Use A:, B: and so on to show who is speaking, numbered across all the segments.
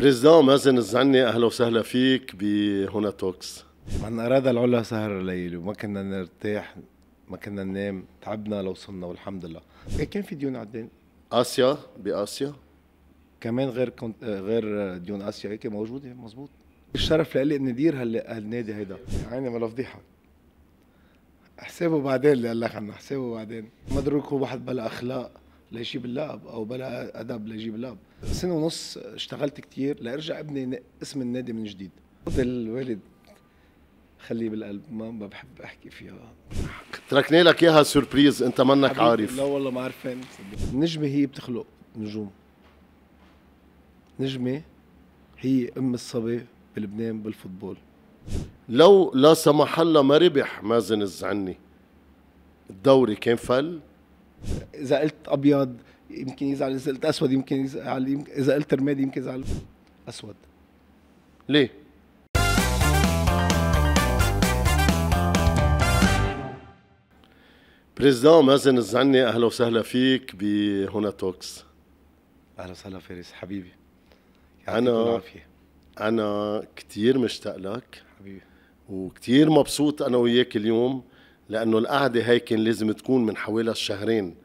A: بريزدان مازن الزعني اهلا وسهلا فيك بهنا توكس
B: من اراد العلا سهر الليل وما كنا نرتاح ما كنا ننام تعبنا لو والحمد لله إيه، كان في ديون عدين اسيا باسيا كمان غير كنت غير ديون اسيا هيك موجوده إيه، مزبوط الشرف لإلي اني ادير هالنادي هيدا عيني ملا فضيحه حسابه بعدين اللي قال لك عنه حسابه بعدين ما ضروري يكون واحد بلا اخلاق ليجيب اللعب او بلا ادب ليجيب اللعب سنه ونص اشتغلت كتير لارجع ابني اسم النادي من جديد الوالد خليه بالقلب ما بحب احكي فيها
A: تركنا لك اياها سوربريز انت منك عارف لا
B: والله ما عارفين النجمه هي بتخلق نجوم نجمه هي ام الصبي بلبنان بالفوتبول لو
A: لا سمح الله ما ربح مازن الزعني الدوري كان فل
B: اذا قلت ابيض يمكن يزعل اذا قلت اسود يمكن يزعل اذا قلت رمادي يمكن يزعل اسود
A: ليه؟ بريزدان مازن الزعني اهلا وسهلا فيك بهنا توكس اهلا وسهلا فارس حبيبي انا انا كثير مشتاق لك حبيبي وكثير مبسوط انا وياك اليوم لانه القعده هي كان لازم تكون من حوالي شهرين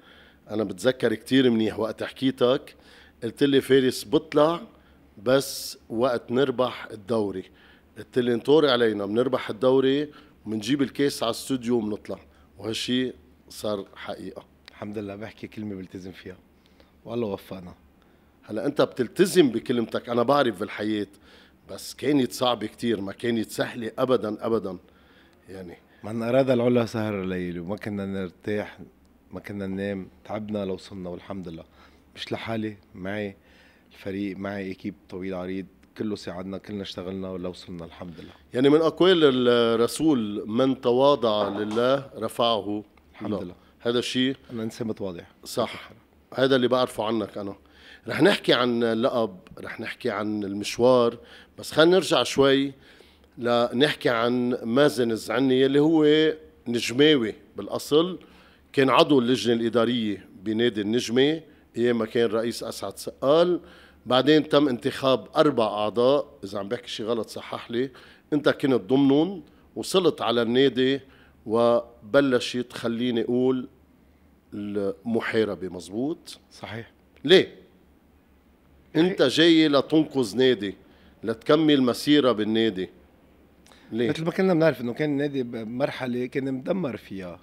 A: انا بتذكر كثير منيح وقت حكيتك قلت لي فارس بطلع بس وقت نربح الدوري قلت لي انطوري علينا بنربح الدوري وبنجيب الكاس على الاستوديو وبنطلع وهالشيء صار حقيقه
B: الحمد لله بحكي كلمه بلتزم فيها والله وفقنا
A: هلا انت بتلتزم بكلمتك انا بعرف بالحياه بس كانت صعبه كثير ما كانت سهله ابدا ابدا
B: يعني من اراد العلا سهر الليل وما كنا نرتاح ما كنا ننام تعبنا لو وصلنا والحمد لله مش لحالي معي الفريق معي اكيب طويل عريض كله ساعدنا كلنا اشتغلنا لوصلنا وصلنا الحمد لله يعني من اقوال
A: الرسول من تواضع لله رفعه الحمد لله, لله. هذا الشيء انا انسان متواضع صح هذا اللي بعرفه عنك انا رح نحكي عن اللقب رح نحكي عن المشوار بس خلينا نرجع شوي لنحكي عن مازن الزعني اللي هو نجماوي بالاصل كان عضو اللجنة الإدارية بنادي النجمة أيام ما كان رئيس أسعد سقال بعدين تم انتخاب أربع أعضاء إذا عم بحكي شي غلط صحح لي أنت كنت ضمنهم وصلت على النادي وبلشت خليني أقول المحاربة مزبوط صحيح ليه؟ أنت جاي لتنقذ نادي لتكمل مسيرة بالنادي ليه؟ مثل
B: ما كنا بنعرف انه كان النادي بمرحله كان مدمر فيها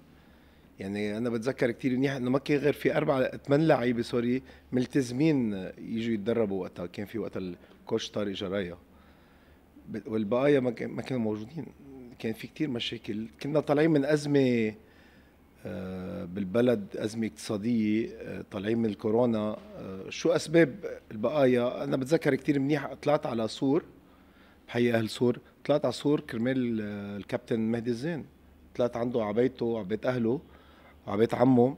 B: يعني انا بتذكر كثير منيح انه ما كان غير في اربع ثمان لعيبه سوري ملتزمين يجوا يتدربوا وقتها كان في وقتها الكوتش طارق جرايا والبقايا ما كانوا موجودين كان في كثير مشاكل كنا طالعين من ازمه آه، بالبلد أزمة اقتصادية آه، طالعين من الكورونا آه، شو أسباب البقايا أنا بتذكر كتير منيح طلعت على سور بحي أهل سور طلعت على سور كرمال الكابتن مهدي الزين طلعت عنده على بيته على بيت أهله وعبيت عمه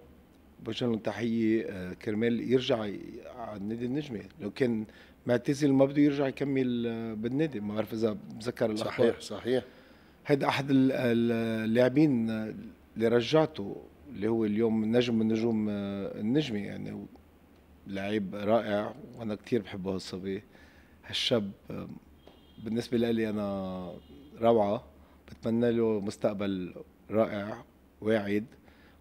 B: بوجه لهم تحيه آه، كرمال يرجع على نادي النجمه لو كان معتزل ما بده يرجع يكمل آه، بالنادي ما بعرف اذا بذكر الاخبار صحيح صحيح هذا احد اللاعبين آه، اللي رجعته اللي هو اليوم نجم من نجوم النجمه يعني لعيب رائع وانا كثير بحبه هالصبي هالشاب بالنسبه لي انا روعه بتمنى له مستقبل رائع واعد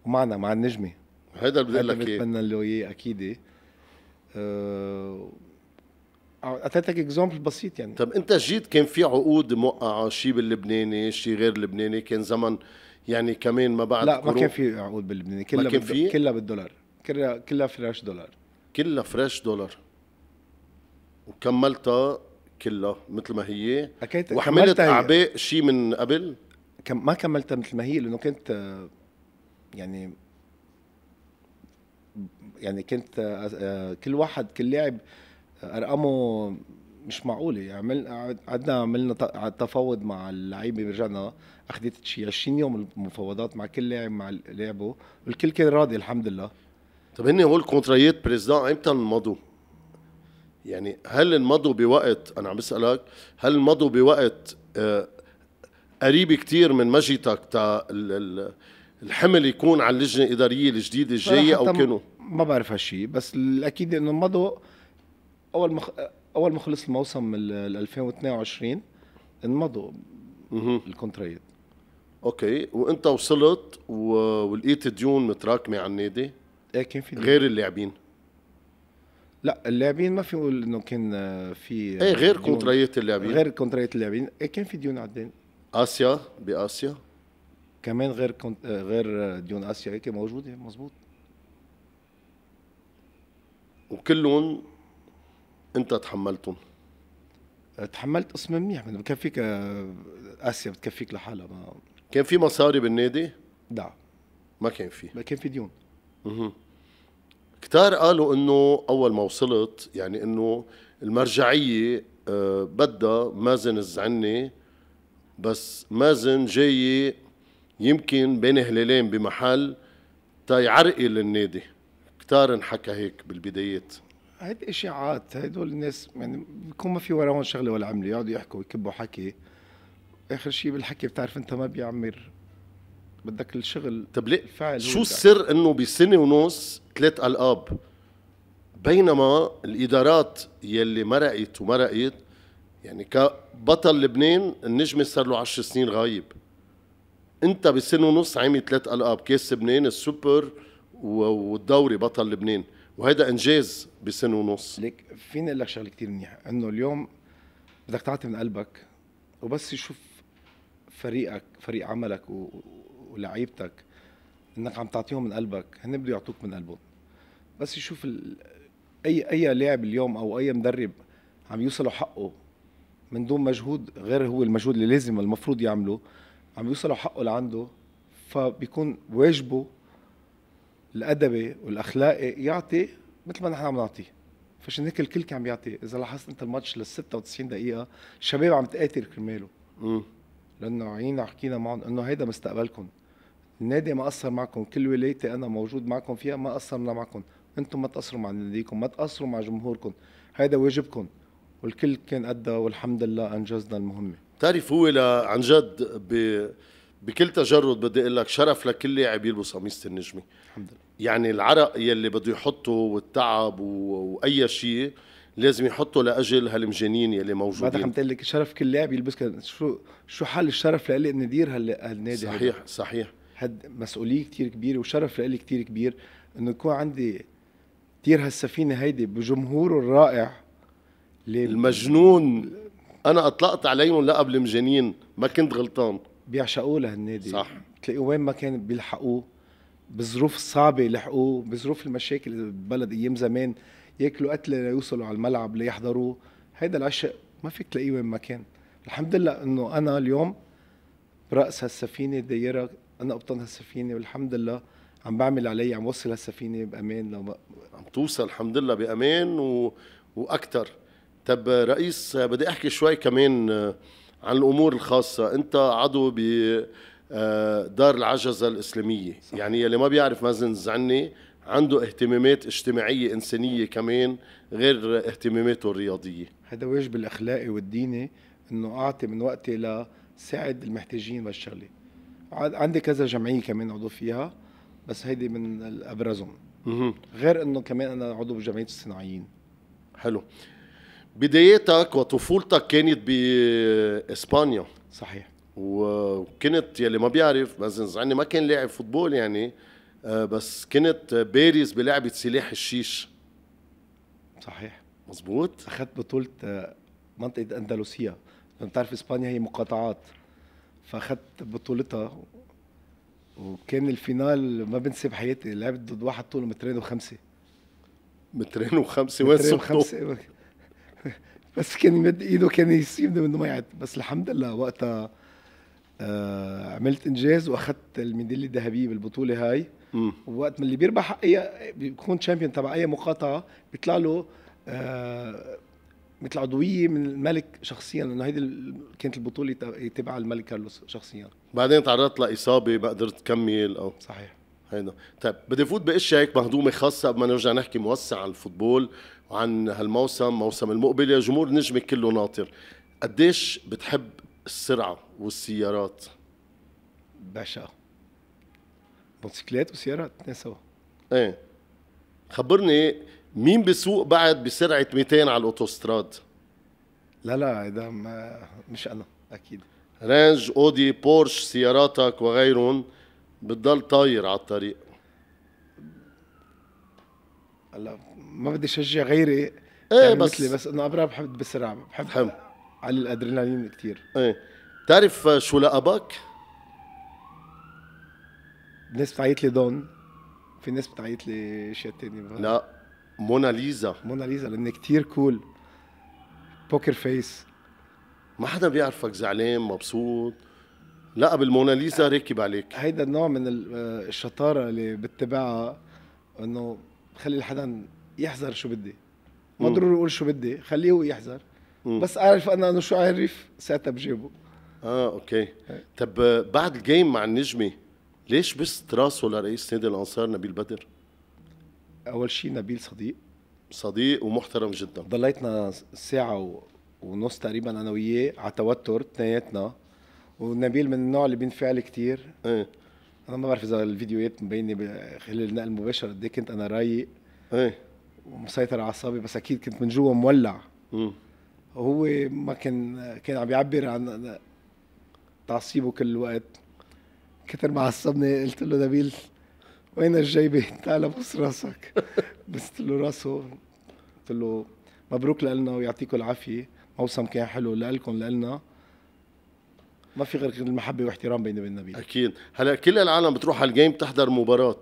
B: ومعنا مع النجمه هيدا اللي بدي اقول لك اياه بتمنى له اياه اكيد إيه. أه، اعطيتك اكزامبل بسيط يعني
A: طب انت جيت كان في عقود موقعه شيء باللبناني شيء غير لبناني كان زمن يعني كمان ما بعد لا ما كان
B: في عقود باللبناني كلها كان في؟ كلها بالدولار كلها كلها فريش دولار
A: كلها فريش دولار وكملتها كلها مثل ما هي وحملت اعباء شيء من قبل
B: كم ما كملتها مثل ما هي لانه كنت يعني يعني كنت آه، كل واحد كل لاعب آه، ارقامه مش معقوله يعني عمل عدنا عملنا تفاوض مع اللعيبه رجعنا اخذت شي 20 يوم المفاوضات مع كل لاعب مع لعبه والكل كان راضي الحمد لله
A: طب هن هول كونترايات بريزدان امتى انمضوا؟ يعني هل انمضوا بوقت انا عم بسالك هل انمضوا بوقت آه قريب كتير من مجيتك تا الحمل يكون على اللجنه الاداريه الجديده الجايه او كانوا
B: ما بعرف هالشيء بس الاكيد انه مضوا اول مخ... اول ما خلص الموسم من 2022 انمضوا الكونتريت
A: اوكي وانت وصلت و... ولقيت ديون متراكمه على النادي
B: ايه كان في غير اللاعبين لا اللاعبين ما في نقول انه كان في ايه غير كونتريت اللاعبين غير كونتريت اللاعبين ايه كان في ديون على الدين اسيا باسيا كمان غير كنت غير ديون اسيا هيك موجوده إيه، مزبوط
A: وكلهم انت تحملتهم
B: تحملت قسم منيح بكفيك آه، اسيا بتكفيك لحالها ما كان في مصاري بالنادي؟ لا ما كان في ما كان في ديون
A: اها كتار قالوا انه اول ما وصلت يعني انه المرجعيه آه، بدها مازن الزعني بس مازن جاي يمكن بين هلالين بمحل تا يعرقل النادي كتار انحكى هيك بالبدايات
B: هيدي اشاعات هدول الناس يعني بيكون ما في وراهم شغله ولا عمله يقعدوا يحكوا يكبوا حكي اخر شيء بالحكي بتعرف انت ما بيعمر بدك الشغل طب ليه الفعل شو
A: السر انه بسنه ونص ثلاث القاب بينما الادارات يلي مرقت ومرقت يعني كبطل لبنان النجم صار له 10 سنين غايب انت بسنه ونص عامل ثلاث القاب كاس لبنان السوبر والدوري بطل لبنان وهذا انجاز بسنه ونص ليك
B: فيني اقول لك شغله كثير منيحه انه اليوم بدك تعطي من قلبك وبس يشوف فريقك فريق عملك ولعيبتك انك عم تعطيهم من قلبك هن بده يعطوك من قلبهم بس يشوف ال... اي اي لاعب اليوم او اي مدرب عم يوصلوا حقه من دون مجهود غير هو المجهود اللي لازم المفروض يعمله عم يوصلوا حقه لعنده فبيكون واجبه الادبي والاخلاقي يعطي مثل ما نحن عم نعطيه فشان هيك الكل كان عم يعطي اذا لاحظت انت الماتش لل 96 دقيقه الشباب عم تقاتل كرماله لانه عيينا حكينا معهم انه هيدا مستقبلكم النادي ما قصر معكم كل ولايتي انا موجود معكم فيها ما قصرنا معكم انتم ما تقصروا مع ناديكم ما تقصروا مع جمهوركم هيدا واجبكم والكل كان ادى والحمد لله انجزنا المهمه
A: بتعرف هو عن جد ب... بكل تجرد بدي اقول لك شرف لكل لاعب يلبس قميصه النجمه الحمد لله يعني العرق يلي بده يحطه والتعب و... واي شيء لازم يحطه لاجل هالمجانين يلي موجودين بعدك عم
B: تقول لك شرف كل لاعب يلبس كده. شو شو حال الشرف لإلي اني ادير هالنادي صحيح هل... صحيح هاد مسؤوليه كثير كبيره وشرف لإلي كثير كبير انه يكون عندي دير هالسفينه هيدي بجمهوره الرائع
A: المجنون انا اطلقت عليهم لقب المجانين ما كنت غلطان
B: بيعشقوه لهالنادي صح تلاقيه وين ما كان بيلحقوه بظروف صعبه لحقوه بظروف المشاكل البلد بالبلد ايام زمان ياكلوا قتله ليوصلوا على الملعب ليحضروه هيدا العشق ما فيك تلاقيه وين ما كان الحمد لله انه انا اليوم براس هالسفينه دايره انا قبطان هالسفينه والحمد لله عم بعمل علي عم وصل هالسفينه بامان لو ما... عم
A: توصل الحمد لله بامان و... واكثر طب رئيس بدي احكي شوي كمان آه، عن الامور الخاصه انت عضو ب آه، دار العجزه الاسلاميه صح. يعني اللي ما بيعرف مازن الزعني عنده اهتمامات اجتماعيه انسانيه كمان غير اهتماماته الرياضيه
B: هذا واجب الاخلاقي والديني انه اعطي من وقتي لساعد المحتاجين بالشغله عندي كذا جمعيه كمان عضو فيها بس هيدي من ابرزهم غير انه كمان انا عضو بجمعيه الصناعيين حلو
A: بداياتك وطفولتك كانت باسبانيا صحيح وكنت يلي ما بيعرف مثلا عني ما كان لاعب فوتبول يعني آه، بس كنت بارز بلعبه سلاح الشيش
B: صحيح مزبوط اخذت بطوله آه، منطقه اندلسيه بتعرف اسبانيا هي مقاطعات فاخذت بطولتها وكان الفينال ما بنسى بحياتي لعبت ضد واحد طوله مترين وخمسه مترين وخمسه وين مترين بس كان يمد ايده كان يسيبني من ما يعد بس الحمد لله وقتها آه عملت انجاز واخذت الميداليه الذهبيه بالبطوله هاي ووقت من اللي بيربح اي بيكون تشامبيون تبع اي مقاطعه بيطلع له آه مثل عضويه من الملك شخصيا لانه هيدي كانت البطوله تبع الملك كارلوس شخصيا
A: بعدين تعرضت لاصابه ما قدرت تكمل او صحيح هيدا طيب بدي فوت باشياء هيك مهضومه خاصه قبل ما نرجع نحكي موسع عن الفوتبول عن هالموسم موسم المقبل يا جمهور نجمك كله ناطر قديش بتحب السرعة والسيارات
B: باشا موتوسيكلات وسيارات اثنين سوا
A: ايه خبرني مين بسوق بعد بسرعة 200 على الاوتوستراد
B: لا لا هذا مش انا اكيد
A: رانج اودي بورش سياراتك وغيرهم بتضل طاير على الطريق
B: هلا ما بدي اشجع غيري ايه يعني بس مثلي بس انه ابرا بحب بسرعه بحب حم. على الادرينالين كثير ايه بتعرف شو لقبك؟ ناس بتعيط لي دون في ناس بتعيط لي اشياء ثانيه لا موناليزا موناليزا لان كثير كول بوكر فيس
A: ما حدا بيعرفك زعلان مبسوط لا موناليزا راكب عليك
B: هيدا النوع من آه، الشطاره اللي بتبعها انه بخلي الحدا يحذر شو بدي ما ضروري يقول شو بدي خليه هو يحذر مم. بس اعرف انا انه شو عارف ساعتها بجيبه
A: اه اوكي هي. إيه. طب آه، بعد الجيم مع النجمه ليش بس راسه لرئيس نادي الانصار نبيل بدر؟
B: اول شيء نبيل صديق صديق ومحترم جدا ضليتنا ساعه و... ونص تقريبا انا وياه على توتر اثنيناتنا ونبيل من النوع اللي بينفعل كثير ايه انا ما بعرف اذا الفيديوهات مبينه خلال النقل المباشر قد إيه كنت انا رايق ايه ومسيطر على اعصابي بس اكيد كنت من جوا مولع وهو ما كان كان عم يعبر عن تعصيبه كل الوقت كتر ما عصبني قلت له نبيل وين الجيبه؟ تعال بص راسك بست له راسه قلت له مبروك لنا ويعطيكم العافيه موسم كان حلو لكم لنا ما في غير المحبه واحترام بيني وبين نبيل اكيد هلا
A: كل العالم بتروح على الجيم بتحضر مباراه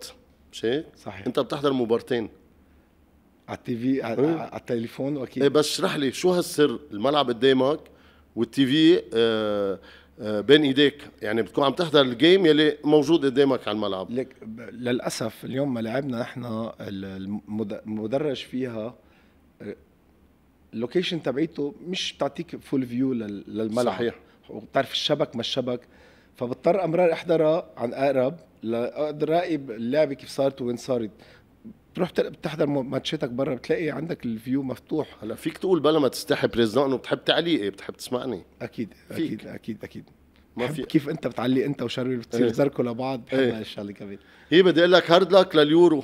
A: مش هيك؟ صحيح انت بتحضر مبارتين على التي في على إيه.
B: التليفون اكيد ايه بس
A: اشرح لي شو هالسر الملعب قدامك والتي في آه، آه، بين ايديك يعني بتكون عم تحضر الجيم يلي موجود قدامك على الملعب لك
B: للاسف اليوم ملاعبنا نحن المدرج فيها اللوكيشن آه، تبعيته مش بتعطيك فول فيو للملعب صحيح وبتعرف الشبك ما الشبك فبضطر امرار احضرها عن اقرب لاقدر راقب اللعبه كيف صارت وين صارت تروح بتحضر ماتشاتك برا بتلاقي عندك الفيو مفتوح هلا
A: فيك تقول بلا ما تستحي بريزدون انه بتحب تعليقي بتحب تسمعني اكيد فيك. اكيد اكيد اكيد ما في كيف انت بتعلي انت وشاروي بتصير ايه. زركوا لبعض بحب ايه.
B: هالشغله كمان
A: هي إيه، بدي اقول لك هارد لك لليورو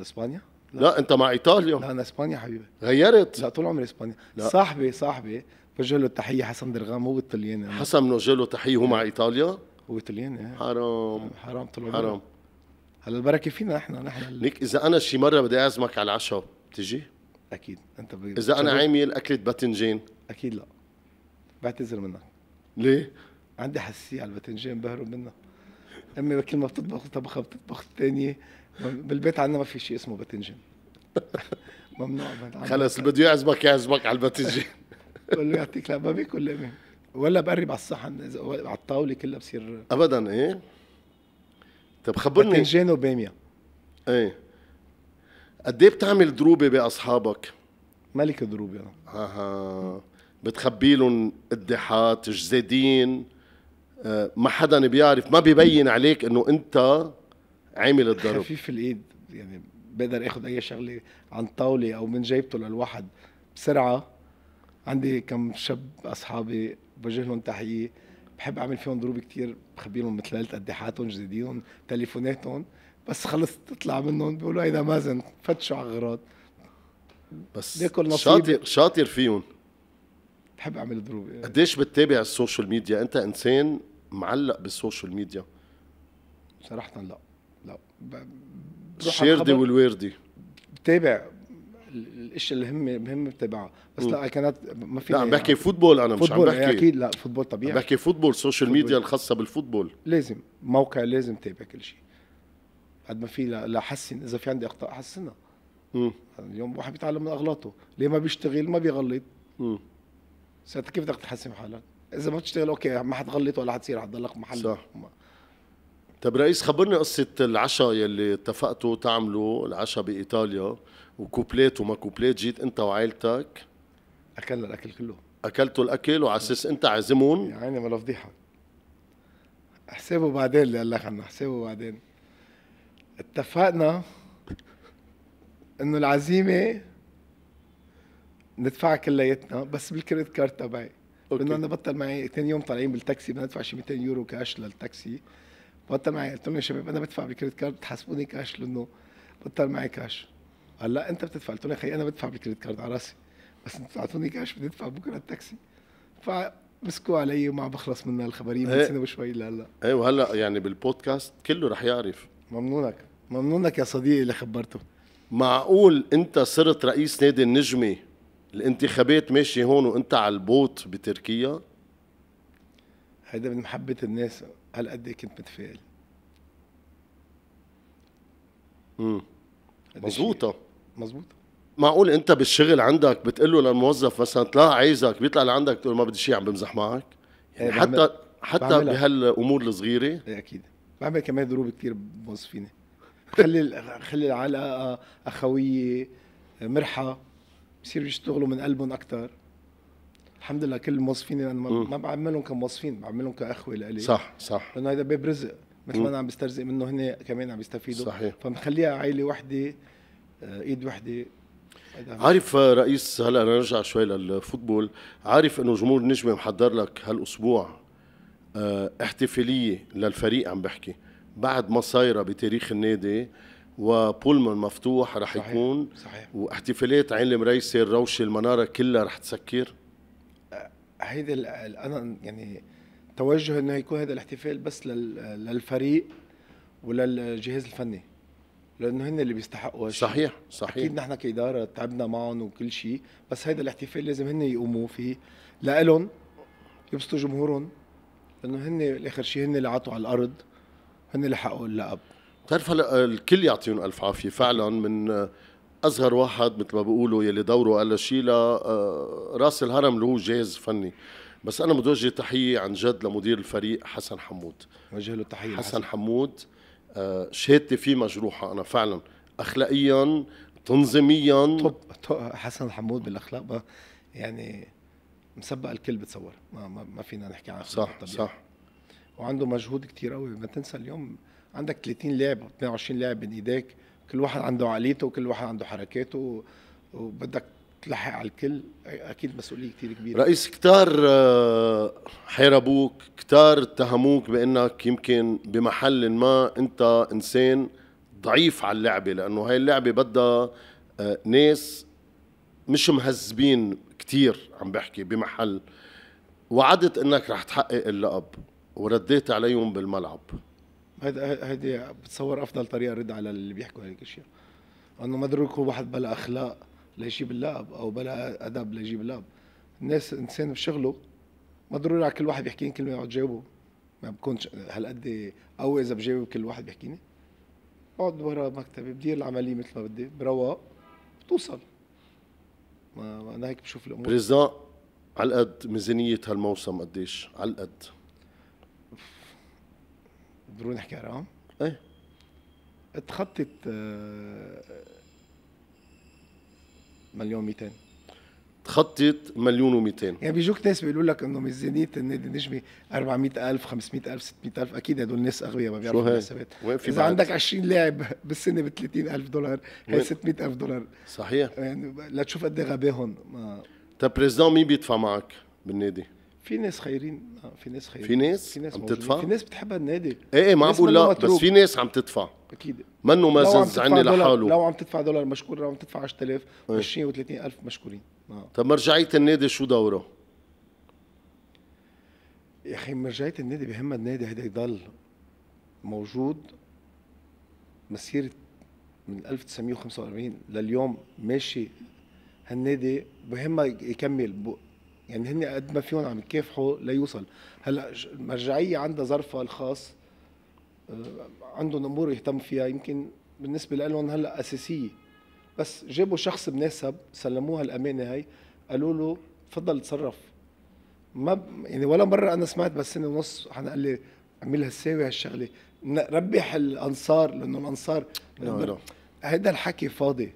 B: اسبانيا؟ لا. لا انت مع ايطاليا لا انا اسبانيا حبيبي غيرت لا طول عمري اسبانيا لا. صاحبي صاحبي بوجه له التحيه حسن درغام هو الطلياني حسن
A: بنوجه له تحيه هو مع إيه. ايطاليا هو طلياني إيه. حرام حرام طول عمري حرام
B: هلا البركه فينا احنا نحن
A: ليك اذا انا شي مره بدي اعزمك على العشاء بتجي؟ اكيد انت بي... اذا انا عامل
B: اكله باذنجان اكيد لا بعتذر منك ليه؟ عندي حساسيه على الباتنجان بهرب منها امي كل ما بتطبخ طبخه بتطبخ الثانيه بالبيت عندنا ما في شيء اسمه باتنجان ممنوع خلص
A: اللي بده يعزمك يعزمك على الباتنجان
B: بقول له يعطيك لا ما بياكل ولا بقرب على الصحن على الطاوله كلها بصير
A: ابدا ايه طب خبرني باذنجان وباميه ايه قد ايه بتعمل دروبه باصحابك؟
B: ملك الدروب انا
A: آه. اها بتخبي لهم قداحات جزادين أه ما حدا بيعرف ما ببين عليك انه انت عامل الضرب
B: خفيف الايد يعني بقدر اخذ اي شغله عن طاوله او من جيبته للواحد بسرعه عندي كم شب اصحابي بوجه لهم تحيه بحب اعمل فيهم ضروب كثير بخبيهم لهم مثل قديحاتهم جديدهم تليفوناتهم بس خلص تطلع منهم بيقولوا هيدا مازن فتشوا على غراض بس شاطر
A: شاطر فيهم بحب اعمل ضروب يعني. قديش بتتابع السوشيال ميديا انت انسان
B: معلق بالسوشيال ميديا صراحه لا لا
A: الشيردي والويردي
B: بتابع الاشياء اللي هم مهمه بتابعها بس لا كانت ما في لا عم يعني بحكي فوتبول انا مش عم بحكي اكيد لا فوتبول طبيعي بحكي
A: فوتبول سوشيال ميديا الخاصه بالفوتبول
B: لازم موقع لازم تابع كل شيء قد ما في لاحسن اذا في عندي اخطاء احسنها اليوم واحد بيتعلم من اغلاطه ليه ما بيشتغل ما بيغلط ساعتها كيف بدك تحسن حالك اذا ما بتشتغل اوكي ما حتغلط ولا حتصير حتضلك محل صح ما.
A: طب رئيس خبرني قصة العشاء يلي اتفقتوا تعملوا العشاء بإيطاليا وكوبليت وما كوبليت جيت انت وعائلتك اكلنا الاكل كله اكلتوا الاكل وعلى اساس انت عازمون يا عيني ولا فضيحه
B: حسابه بعدين اللي قال لك عنه حسابه بعدين اتفقنا انه العزيمه ندفعها كلياتنا بس بالكريدت كارد تبعي انه انا بطل معي ثاني يوم طالعين بالتاكسي بدنا ندفع شي 200 يورو كاش للتاكسي بطل معي قلت لهم يا شباب انا بدفع بالكريدت كارد تحاسبوني كاش لانه بطل معي كاش قال لا انت بتدفع قلت له يا اخي انا بدفع بالكريدت كارد على راسي بس انت بتعطوني كاش بدي ادفع بكره التاكسي فمسكوا علي وما بخلص من الخبريه من سنه إيه. وشوي لهلا
A: ايه وهلا يعني بالبودكاست كله رح يعرف
B: ممنونك ممنونك يا صديقي اللي خبرته
A: معقول انت صرت رئيس نادي النجمه الانتخابات ماشي هون وانت على البوت بتركيا هيدا من محبه
B: الناس هالقد إيه كنت متفائل
A: امم مظبوطه مزبوط معقول انت بالشغل عندك بتقول له للموظف مثلا طلع عايزك بيطلع لعندك تقول ما بدي شيء عم بمزح معك يعني إيه، حتى بعمل... حتى بهالامور الصغيره ايه اكيد
B: بعمل كمان ضروب كثير بموظفيني خلي خلي العلاقه اخويه مرحه بصيروا يشتغلوا من قلبهم اكثر الحمد لله كل الموظفين انا ما, ما بعملهم كموظفين بعملهم كاخوه لإلي صح صح لانه هذا باب رزق مثل ما انا عم بسترزق منه هن كمان عم يستفيدوا صحيح فمخليها عائله وحده آه، ايد وحده عارف
A: آه، رئيس هلا نرجع شوي للفوتبول عارف انه جمهور النجمه محضر لك هالاسبوع آه، احتفاليه للفريق عم بحكي بعد ما صايره بتاريخ النادي وبولمان مفتوح رح صحيح. يكون صحيح. واحتفالات عين المريسي الروشه المناره كلها
B: رح تسكر هيدي انا يعني توجه انه يكون هذا الاحتفال بس للفريق وللجهاز الفني لانه هن اللي بيستحقوا هالشيء صحيح صحيح اكيد نحن كاداره تعبنا معهم وكل شيء بس هيدا الاحتفال لازم هن يقوموا فيه لالهم يبسطوا جمهورهم لانه هن اخر شيء هن اللي عطوا على الارض هن اللي حققوا اللقب بتعرف هلا الكل يعطيهم
A: الف عافيه فعلا من اصغر واحد مثل ما بيقولوا يلي دوره قال شيء آه، راس الهرم اللي هو جهاز فني بس انا بدي تحيه عن جد لمدير الفريق حسن حمود وجه له تحيه حسن, حسن حمود آه، شهادتي فيه مجروحه انا فعلا
B: اخلاقيا تنظيميا طب, حسن الحمود بالاخلاق يعني مسبق الكل بتصور ما, ما, ما فينا نحكي عن صح طبيعي. صح وعنده مجهود كتير قوي ما تنسى اليوم عندك 30 لاعب 22 لاعب بين ايديك كل واحد عنده عقليته وكل واحد عنده حركاته وبدك تلحق على الكل اكيد مسؤوليه كثير كبيره رئيس
A: كتار آه، حاربوك كتار اتهموك بانك يمكن بمحل ما انت انسان ضعيف على اللعبه لانه هاي اللعبه بدها آه، ناس مش مهذبين كتير عم بحكي بمحل وعدت انك رح تحقق اللقب ورديت عليهم بالملعب
B: هيدا هيدي بتصور افضل طريقه رد على اللي بيحكوا هيك اشياء انه مدروك هو واحد بلا اخلاق ليجيب اللاب او بلا ادب ليجيب اللاب الناس انسان بشغله ما ضروري على كل واحد يحكيني كلمه يقعد جاوبه ما بكونش هالقد قوي اذا بجاوب كل واحد بيحكيني بقعد ورا مكتبي بدير العمليه مثل ما بدي برواق بتوصل ما انا هيك بشوف الامور بريزدان
A: على قد ميزانيه هالموسم قديش على القد
B: ضروري نحكي ارقام ايه تخطت آه، مليون 200
A: تخطيت مليون و200 يعني
B: بيجوك ناس بيقولوا لك انه ميزانيه النادي النجمي 400000 500000 600000 اكيد هدول ناس اغبياء ما بيعرفوا الحسابات اذا بعد. عندك 20 لاعب بالسنه ب 30000 دولار هي 600000 دولار صحيح يعني لتشوف قد ايه غباهم ما...
A: طيب بريزدون مين بيدفع معك بالنادي؟
B: في ناس خيرين آه، في ناس خيرين في ناس, في ناس عم تدفع في ناس بتحب النادي ايه ايه ما بقول لا بس في ناس
A: عم تدفع اكيد منه زز عني لحاله لو
B: عم تدفع دولار مشكور لو عم تدفع 10000 20 و30000 مشكورين آه.
A: طب مرجعيه النادي شو دوره؟
B: يا اخي مرجعيه النادي بهم النادي هيدا يضل موجود مسيره من 1945 لليوم ماشي هالنادي بهمها يكمل يعني هن قد ما فيهم عم يكافحوا ليوصل هلا المرجعيه عندها ظرفها الخاص آه، عندهم امور يهتم فيها يمكن بالنسبه لهم هلا اساسيه بس جابوا شخص مناسب سلموها الامانه هي قالوا له تفضل تصرف ما ب... يعني ولا مره انا سمعت بس سنه ونص حدا قال لي اعملها الساوي هالشغله ربح الانصار لانه الانصار هذا أيوة، أيوة. الحكي فاضي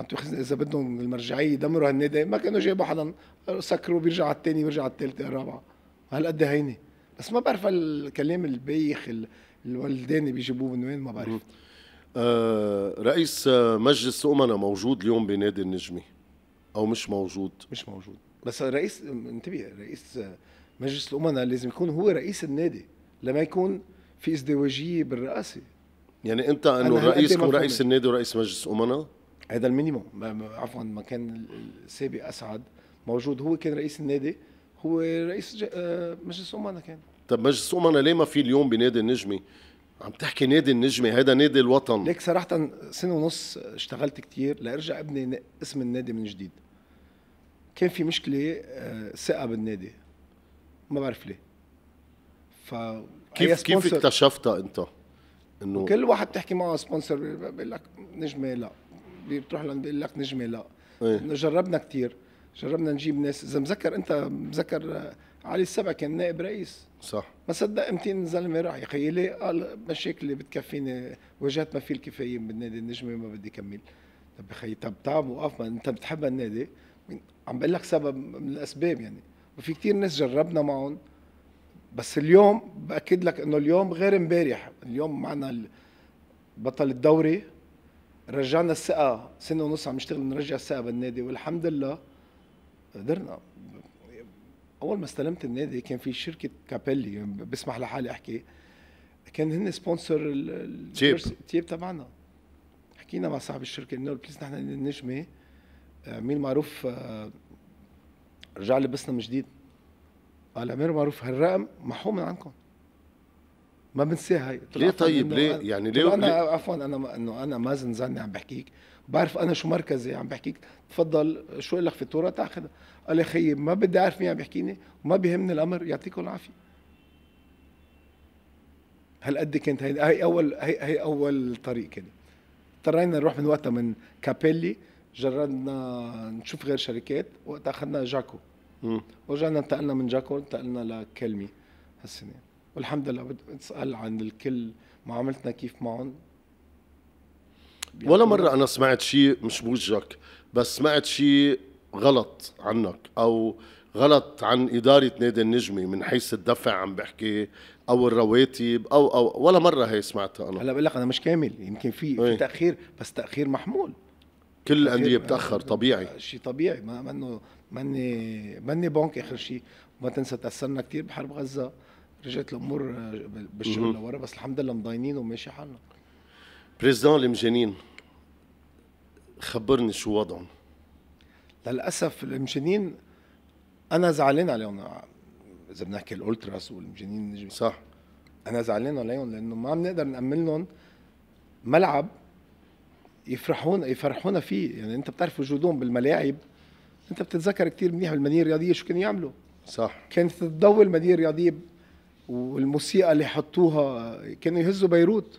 B: منطقه اذا بدهم المرجعيه يدمروا هالنادي ما كانوا جايبوا حدا سكروا بيرجع على الثاني بيرجع على الثالثه الرابعه هالقد هينه بس ما بعرف الكلام البايخ الولداني بيجيبوه من وين ما بعرف
A: آه رئيس آه، مجلس امنا موجود اليوم بنادي النجمي او مش موجود مش موجود
B: بس رئيس انتبه رئيس آه، مجلس الامنا لازم يكون هو رئيس النادي لما يكون في ازدواجيه بالرئاسه
A: يعني انت انه الرئيس يكون رئيس النادي ورئيس مجلس امنا
B: هذا المينيموم عفوا ما كان السابق اسعد موجود هو كان رئيس النادي هو رئيس آه، مجلس امانه كان طب
A: مجلس امانه ليه ما في اليوم بنادي النجمه عم تحكي نادي النجمه هذا نادي الوطن ليك
B: صراحه سنه ونص اشتغلت كثير لارجع ابني اسم النادي من جديد كان في مشكله آه، ثقه بالنادي ما بعرف ليه ف كيف كيف
A: اكتشفتها انت؟ انه كل واحد
B: بتحكي معه سبونسر بقول لك نجمه لا اللي بتروح لهم بيقول لك نجمه لا ايه. جربنا كثير جربنا نجيب ناس اذا مذكر انت مذكر آه، علي السبع كان نائب رئيس صح ما صدق امتى زلمه راح يا اخي ليه قال مشاكلي بتكفيني واجهت ما في الكفايه بالنادي النجمه ما بدي كمل طب يا طب تعب وقف ما انت بتحب النادي عم بقول لك سبب من الاسباب يعني وفي كثير ناس جربنا معهم بس اليوم باكد لك انه اليوم غير امبارح اليوم معنا بطل الدوري رجعنا الثقه سنه ونص عم نشتغل نرجع الثقه بالنادي والحمد لله قدرنا اول ما استلمت النادي كان في شركه كابيلي بسمح لحالي احكي كان هن سبونسر التياب التياب تبعنا حكينا مع صاحب الشركه انه بليز نحن النجمه آه، مين معروف آه، رجع لبسنا من جديد قال امير معروف هالرقم محو من عندكم ما بنساها هي ليه طيب ليه يعني ليه انا عفوا انا انه انا مازن زني عم بحكيك بعرف انا شو مركزي عم بحكيك تفضل شو لك فاتوره تاخذها قال لي خيي ما بدي اعرف مين عم يحكيني وما بيهمني الامر يعطيكم العافيه هالقد كانت هي هي اول هي, هي اول طريق كان اضطرينا نروح من وقتها من كابيلي جربنا نشوف غير شركات وقتها اخذنا جاكو ورجعنا انتقلنا من جاكو انتقلنا لكلمي هالسنه والحمد لله اسال عن الكل معاملتنا كيف معهم
A: ولا مره انا سمعت شيء مش بوجهك بس سمعت شيء غلط عنك او غلط عن إدارة نادي النجمة من حيث الدفع عم بحكي
B: أو الرواتب أو أو ولا مرة هي سمعتها أنا هلا بقول لك أنا مش كامل يمكن في في إيه. تأخير بس تأخير محمول
A: كل الأندية بتأخر آه، طبيعي
B: شيء طبيعي ما منه ماني ماني بنك آخر شيء ما تنسى تأثرنا كثير بحرب غزة رجعت الامور آه، بالشغل لورا بس الحمد لله مضاينين وماشي حالنا
A: بريزدون المجانين خبرني شو وضعهم
B: للاسف المجانين انا زعلان عليهم اذا بنحكي الالتراس والمجانين النجمي صح انا زعلان عليهم لانه ما عم نقدر نامن لهم ملعب يفرحون يفرحونا فيه يعني انت بتعرف وجودهم بالملاعب انت بتتذكر كثير منيح بالمدينه الرياضيه شو كانوا يعملوا صح كانت تضوي المدينه الرياضيه والموسيقى اللي حطوها كانوا يهزوا بيروت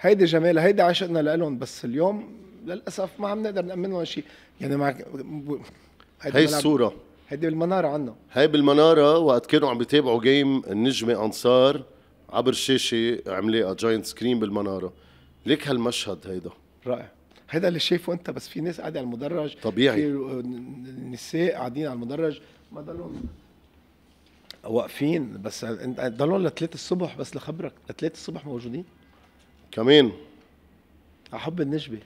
B: هيدي جمالها هيدي عشقنا لهم بس اليوم للاسف ما عم نقدر نامن لهم شيء يعني مع هي الصوره هيدي بالمناره عنا
A: هي بالمناره وقت كانوا عم بيتابعوا جيم النجمه انصار عبر شاشه عملاقه جاينت سكرين بالمناره ليك هالمشهد
B: هيدا رائع هيدا اللي شايفه انت بس في ناس قاعده على المدرج طبيعي في نساء قاعدين على المدرج ما ضلهم واقفين بس ضلوا لثلاث الصبح بس لخبرك لثلاث الصبح موجودين كمان احب النجبه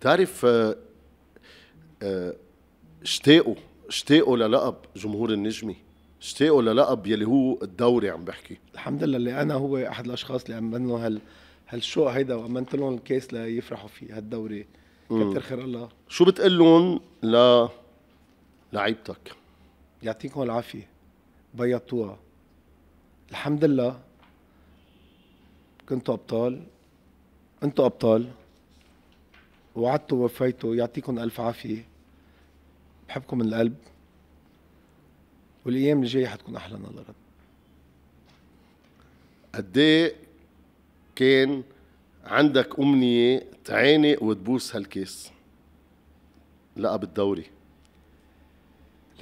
B: بتعرف آه، آه،
A: اشتاقوا اشتاقوا للقب جمهور النجمه اشتاقوا للقب يلي
B: هو الدوري عم بحكي الحمد لله اللي انا هو احد الاشخاص اللي عملنا هال هالشوق هيدا وامنت لهم الكيس ليفرحوا فيه هالدوري كتر خير الله
A: شو بتقول لهم
B: ل لعيبتك؟ يعطيكم العافيه بيضتوها الحمد لله كنتوا ابطال انتوا ابطال وعدتوا ووفيتوا يعطيكم الف عافيه بحبكم من القلب والايام الجايه حتكون احلى رب قد إيه كان
A: عندك امنيه تعانق وتبوس هالكاس لقب الدوري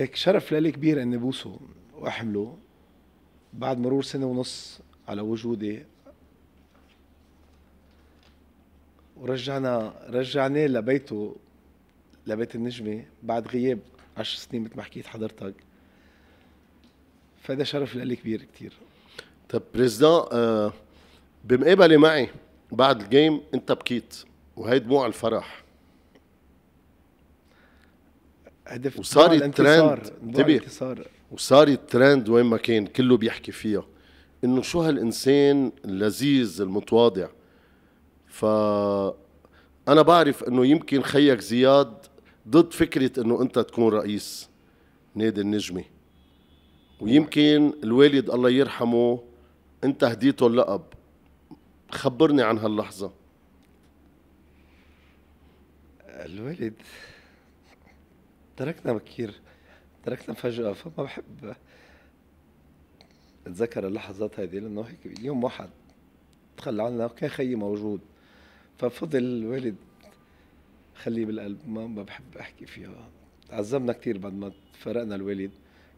B: لك شرف لي كبير اني بوسه واحمله بعد مرور سنه ونص على وجودي ورجعنا رجعناه لبيته لبيت النجمه بعد غياب عشر سنين مثل ما حكيت حضرتك فهذا شرف
A: لي كبير كثير طيب بريزدان آه، بمقابله معي بعد الجيم انت بكيت وهي دموع الفرح
B: هدف وصار الترند انتصار
A: وصار الترند وين ما كان كله بيحكي فيها انه شو هالانسان اللذيذ المتواضع ف انا بعرف انه يمكن خيك زياد ضد فكره انه انت تكون رئيس نادي النجمه ويمكن الوالد الله يرحمه انت هديته اللقب خبرني عن هاللحظه
B: الوالد تركنا بكير تركنا فجأة فما بحب اتذكر اللحظات هذه لانه هيك يوم واحد تخلى عنا وكان خيي موجود ففضل الوالد خليه بالقلب ما ما بحب احكي فيها تعذبنا كثير بعد ما فرقنا الوالد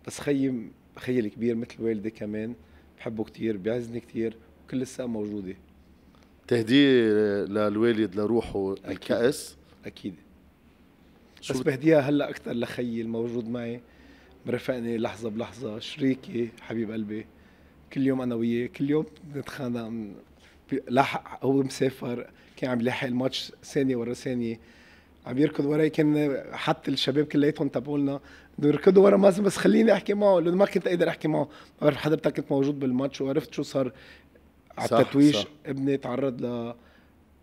B: بس خيي خيي الكبير مثل والدي كمان بحبه كثير بيعزني كثير وكل الساعة موجوده تهديه
A: للوالد لروحه أكيد. الكأس اكيد
B: بس بهديها هلا اكثر لخيي الموجود معي مرافقني لحظه بلحظه شريكي حبيب قلبي كل يوم انا وياه كل يوم نتخانق لاحق هو مسافر كان عم يلاحق الماتش ثانيه ورا ثانيه عم يركض وراي كان حتى الشباب كلياتهم تبعولنا بده يركضوا ورا مازن بس خليني احكي معه لانه ما كنت قادر احكي معه بعرف حضرتك كنت موجود بالماتش وعرفت شو صار على التتويج ابني تعرض ل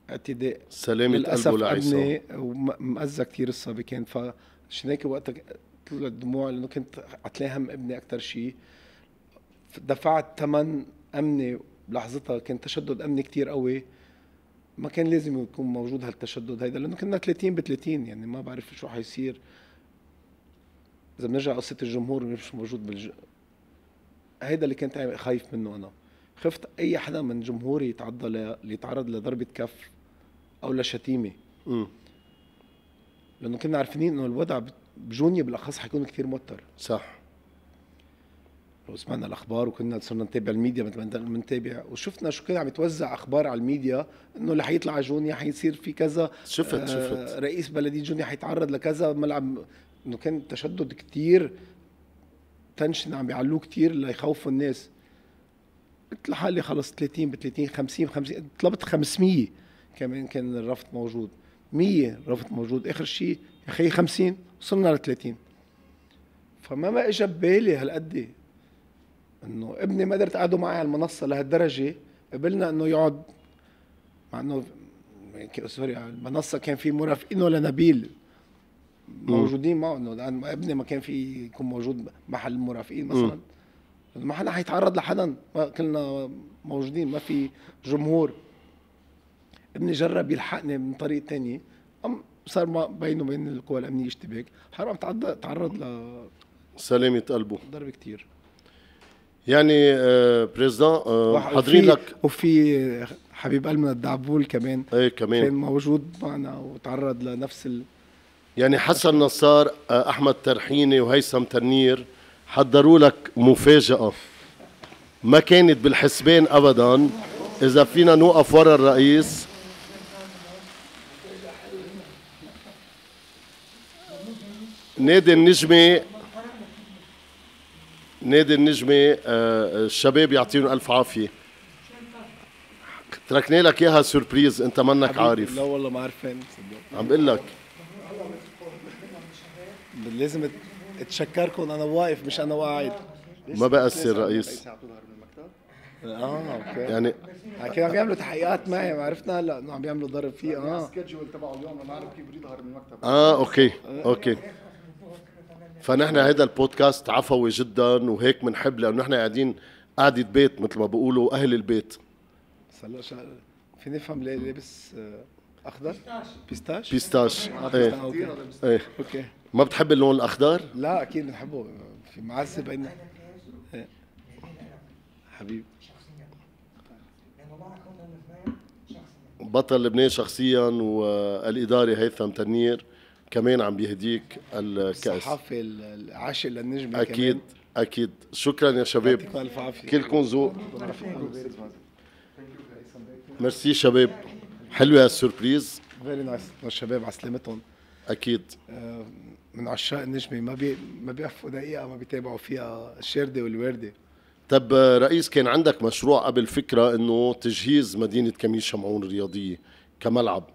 B: اعتداء سلامة للأسف ابني ومأذى كثير الصبي كان فعشان هيك وقتها طلعت الدموع لانه كنت عتلاقي هم ابني اكثر شيء دفعت ثمن امني لحظتها كان تشدد امني كثير قوي ما كان لازم يكون موجود هالتشدد هيدا لانه كنا 30 ب 30 يعني ما بعرف شو حيصير اذا بنرجع قصه الجمهور مش موجود بالج هيدا اللي كنت خايف منه انا خفت اي حدا من جمهوري يتعدى ل... يتعرض لضربه كف او لشتيمه امم لانه كنا عارفين انه الوضع بجونيا بالاخص حيكون كثير موتر صح لو سمعنا الاخبار وكنا صرنا نتابع الميديا مثل ما انت بنتابع وشفنا شو كان عم يتوزع اخبار على الميديا انه اللي حيطلع جونيا حيصير في كذا شفت آه، شفت رئيس بلديه جونيا حيتعرض لكذا ملعب انه كان تشدد كثير تنشن عم بيعلوه كثير ليخوفوا الناس قلت لحالي خلص 30 ب 30 50 50 طلبت 500 كمان كان الرفض موجود 100 رفض موجود اخر شيء يا اخي 50 وصلنا ل 30 فما ما اجى ببالي هالقد انه ابني ما قدرت اقعده معي على المنصه لهالدرجه قبلنا انه يقعد مع انه سوري على المنصه كان في مرافقينه لنبيل موجودين معه انه لان ابني ما كان في يكون موجود محل المرافقين مثلا ما حدا حيتعرض لحدا كلنا موجودين ما في جمهور ابني جرب يلحقني من طريق تاني ام صار ما بينه وبين القوى الامنيه اشتباك حرام تعرض تعرض ل
A: سلامة قلبه ضرب كتير يعني آه بريزدان آه حاضرين لك
B: وفي حبيب قلبنا الدعبول كمان ايه كمان كان موجود معنا وتعرض لنفس ال...
A: يعني حسن نصار آه احمد ترحيني وهيثم تنير حضروا لك مفاجأة ما كانت بالحسبان ابدا اذا فينا نوقف ورا الرئيس نادي النجمة نادي النجمة آه، الشباب يعطيهم ألف عافية تركنا لك اياها سوربريز انت منك عارف لا
B: والله ما عارفين عم بقول لك لازم اتشكركم انا واقف مش انا واعد ما بأثر رئيس اه اوكي يعني, يعني كانوا عم يعملوا تحقيقات معي ما عرفنا هلا انه عم يعملوا ضرب فيه يعني اه السكجول تبعه اليوم انا عرف كيف بده يظهر من المكتب اه اوكي آه. اوكي
A: فنحن هذا البودكاست عفوي جدا وهيك بنحب لانه نحن قاعدين قعده بيت مثل ما بيقولوا اهل البيت
B: هلا في نفهم ليه لابس آه، اخضر بيستاش بيستاش آه، ايه ايه اوكي
A: ما بتحب اللون الاخضر
B: لا اكيد بنحبه في معزه إيه. انه
A: حبيب بطل لبنان شخصيا والاداري هيثم تنير كمان عم بيهديك الكأس الصحافة
B: العاشق للنجمة أكيد كمان.
A: أكيد شكرا يا شباب كلكم ذوق ميرسي شباب
B: حلوة السربريز فيري نايس الشباب على سلامتهم أكيد آه، من عشاق النجمة ما بي ما بيقفوا دقيقة ما بيتابعوا فيها الشاردة والوردة طب
A: آه، رئيس كان عندك مشروع قبل فكرة إنه تجهيز مدينة كميل شمعون الرياضية كملعب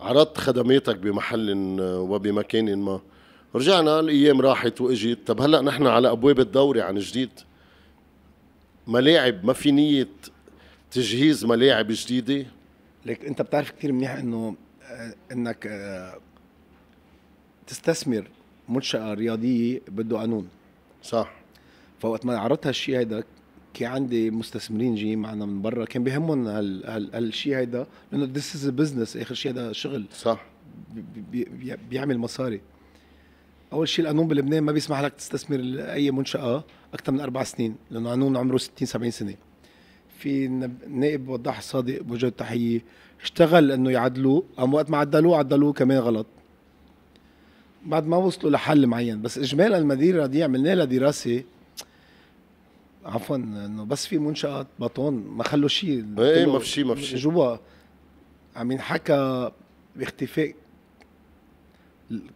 A: عرضت خدماتك بمحل وبمكان ما رجعنا الايام راحت واجت طب هلا نحن على ابواب الدوري عن جديد ملاعب ما في نيه تجهيز ملاعب جديده لك انت
B: بتعرف كثير منيح انه آه، انك آه، تستثمر منشاه رياضيه بده قانون صح فوقت ما عرضت هالشيء هيدا كان عندي مستثمرين جايين معنا من برا كان بهمهم هال هال هالشيء هيدا لانه ذس از بزنس اخر شيء هذا شغل صح بي بي بيعمل مصاري اول شيء القانون بلبنان ما بيسمح لك تستثمر اي منشاه اكثر من اربع سنين لانه قانون عمره 60 70 سنه في نائب وضاح الصادق بوجه التحيه اشتغل انه يعدلوه قام وقت ما عدلوه عدلوه كمان غلط بعد ما وصلوا لحل معين بس اجمالا المدير رضي عملنا لها دراسه عفوا انه بس في منشات بطون ما خلوا شيء ايه ما في شيء ما في شيء جوا عم ينحكى باختفاء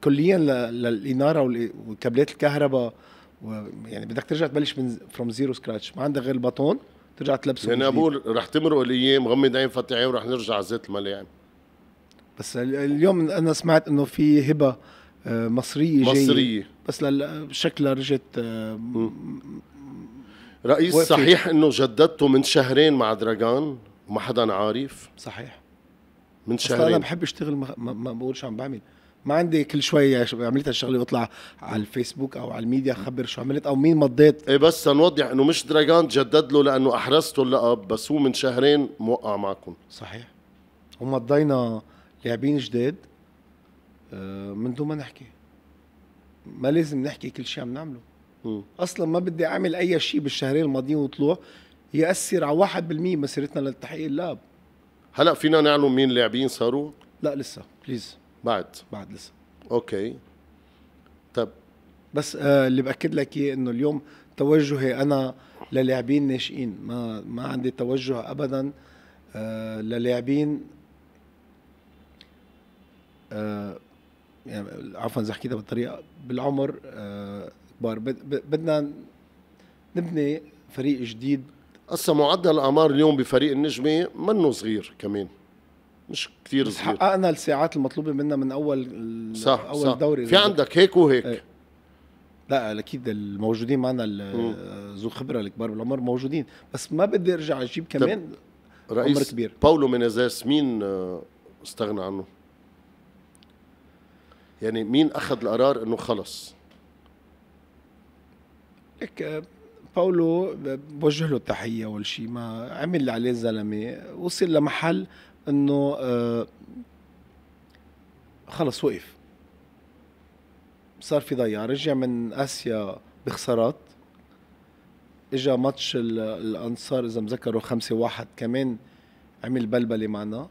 B: كليا للاناره وكابلات الكهرباء يعني بدك ترجع تبلش من فروم زيرو سكراتش ما عندك غير البطون ترجع تلبسه يعني ابو
A: رح تمرق الايام غمض عين فتح عين ورح نرجع على زيت الملاعب يعني.
B: بس اليوم انا سمعت انه في هبه آه، مصريه جايه مصريه بس شكلها رجت آه، رئيس وقفت. صحيح
A: انه جددته من شهرين مع دراجان وما حدا عارف صحيح من شهرين انا بحب
B: اشتغل ما, ما بقولش عم بعمل ما عندي كل شوي عملت الشغله واطلع على الفيسبوك او على الميديا خبر شو عملت او مين مضيت
A: ايه بس نوضح انه مش دراجان جدد له لانه احرزته اللقب بس هو من شهرين موقع معكم صحيح
B: ومضينا لاعبين جداد آه، من دون ما نحكي ما لازم نحكي كل شيء عم نعمله م. اصلا ما بدي اعمل اي شيء بالشهرين الماضيين وطلوع ياثر على 1% مسيرتنا للتحقيق اللعب
A: هلا فينا نعلم مين اللاعبين صاروا؟ لا لسه بليز بعد بعد لسه اوكي
B: طب بس آه اللي باكد لك اياه انه اليوم توجهي انا للاعبين ناشئين ما ما عندي توجه ابدا آه للاعبين آه يعني عفوا اذا حكيتها بالطريقه بالعمر آه كبار بدنا نبني فريق
A: جديد قصة معدل الاعمار اليوم بفريق النجمه منه صغير كمان
B: مش كثير صغير حققنا الساعات المطلوبه منا من اول صح اول صح. دوري في عندك هيك وهيك ايه. لا اكيد الموجودين معنا ذو الخبره الكبار بالعمر موجودين بس ما بدي ارجع اجيب كمان رئيس عمر كبير
A: باولو مينيزاس مين آه، استغنى عنه؟ يعني مين اخذ القرار انه
B: خلص لك باولو بوجه له التحيه اول شيء ما عمل اللي عليه الزلمه وصل لمحل انه آه، خلص وقف صار في ضياع رجع من اسيا بخسارات اجى ماتش الانصار اذا مذكروا خمسة واحد كمان عمل بلبله معنا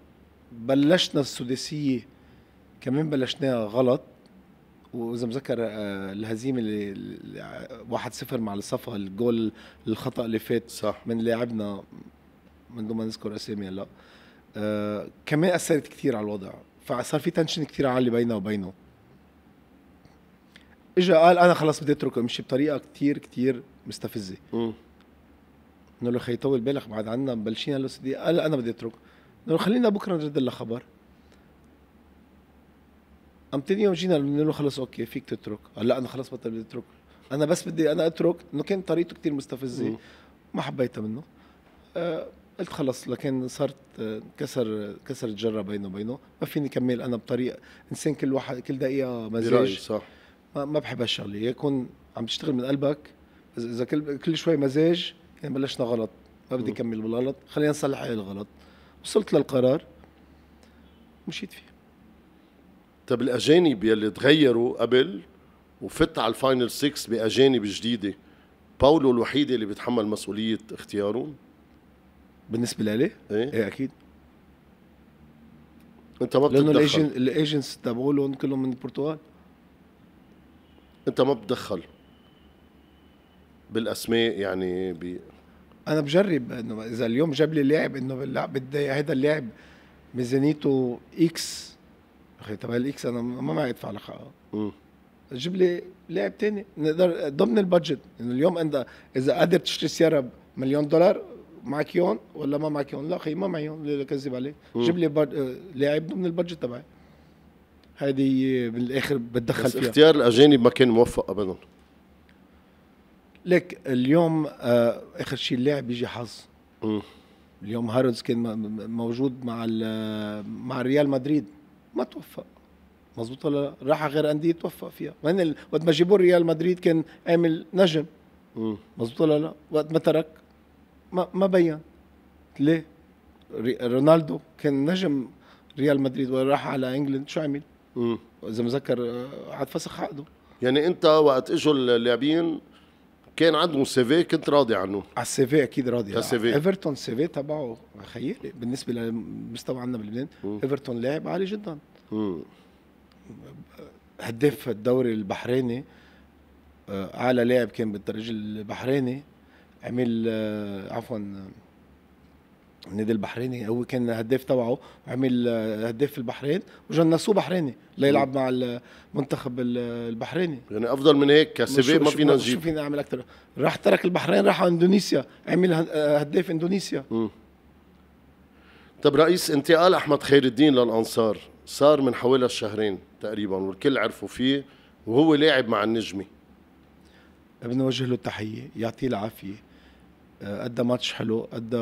B: بلشنا السداسيه كمان بلشناها غلط واذا مذكر آه، الهزيمه اللي 1-0 مع الصفا الجول الخطا اللي فات صح. من لاعبنا من دون ما نذكر اسامي هلا آه كمان اثرت كثير على الوضع فصار في تنشن كثير عالي بينه وبينه اجا قال انا خلاص بدي اتركه مشي بطريقه كثير كثير مستفزه قلنا له خي طول بالك بعد عنا مبلشين قال له سيدي قال انا بدي اترك قلنا له خلينا بكره نرد لها خبر قام تاني يوم جينا قلنا له خلص اوكي فيك تترك قال لا انا خلص بطل بدي اترك انا بس بدي انا اترك انه كان طريقته كثير مستفزه ما حبيتها منه آه قلت خلص لكن صارت آه، كسر كسر الجره بينه وبينه ما فيني كمل انا بطريقه انسان كل واحد كل دقيقه مزاج صح ما, ما بحب هالشغله يكون عم تشتغل من قلبك اذا كل كل شوي مزاج يعني بلشنا غلط ما بدي كمل بالغلط خلينا نصلح هاي الغلط وصلت للقرار مشيت فيه
A: طب الاجانب يلي تغيروا قبل وفت على الفاينل 6 باجانب جديده باولو الوحيد اللي بيتحمل مسؤوليه اختيارهم
B: بالنسبه لإلي؟ ايه, ايه
A: اكيد انت ما بتتدخل لانه الايجنس الايجنتس
B: تبعولهم كلهم من البرتغال
A: انت ما بتدخل بالاسماء يعني بي...
B: انا بجرب انه اذا اليوم جاب لي لاعب انه بدي هذا اللاعب ميزانيته اكس اخي طب الاكس انا ما معي ادفع لك حقها جيب لي لاعب تاني نقدر ضمن البادجت انه اليوم انت اذا قادر تشتري سياره بمليون دولار معك يون ولا ما معك يون لا اخي ما معي يون كذب عليه جيب لي لاعب ضمن البادجت تبعي هذه بالاخر بتدخل بس فيها
A: اختيار الاجانب ما كان موفق ابدا
B: لك اليوم آه، اخر شيء اللاعب بيجي حظ اليوم هارودز كان موجود مع مع ريال مدريد ما توفق مزبوط ولا راح غير انديه توفق فيها وين ال... وقت ما جيبوا ريال مدريد كان عامل نجم مزبوط ولا لا وقت ما ترك ما ما بين ليه ري... رونالدو كان نجم ريال مدريد وراح على انجلند شو عمل اذا مذكر عاد آه، فسخ عقده
A: يعني انت وقت اجوا اللاعبين كان عندهم سيفي كنت راضي عنه
B: على السيفي اكيد راضي على السيفي ايفرتون في تبعه خيالي بالنسبه للمستوى عندنا بلبنان ايفرتون لاعب عالي جدا هداف الدوري البحريني آه، اعلى لاعب كان بالدرجه البحريني عمل آه، عفوا النادي البحريني هو كان هداف تبعه عمل هداف في البحرين وجنسوه بحريني ليلعب مع المنتخب البحريني
A: يعني افضل من هيك كسباق ما فينا نجيب شو
B: فينا نعمل اكثر راح ترك البحرين راح على اندونيسيا عمل هداف اندونيسيا
A: م. طب رئيس انتقال احمد خير الدين للانصار صار من حوالي شهرين تقريبا والكل عرفوا فيه وهو لاعب مع النجمه
B: بدنا نوجه له التحيه يعطيه العافيه قد آه، ماتش حلو قد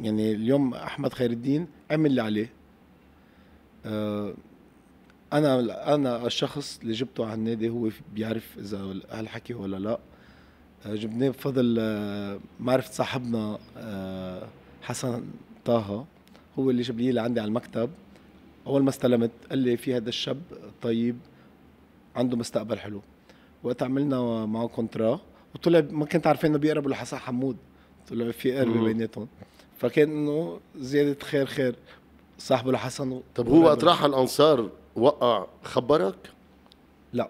B: يعني اليوم احمد خير الدين عمل اللي عليه آه، انا انا الشخص اللي جبته على النادي هو بيعرف اذا هالحكي ولا لا آه، جبناه بفضل آه، معرفة صاحبنا حسن طه هو اللي جاب لي لعندي على المكتب اول ما استلمت قال لي في هذا الشاب طيب عنده مستقبل حلو وقت عملنا معه كونترا وطلع ما كنت عارفين انه بيقربوا لحسن حمود طلع في قربه بيناتهم فكان انه زياده خير خير صاحبه لحسن طب هو وقت راح الانصار وقع خبرك؟ لا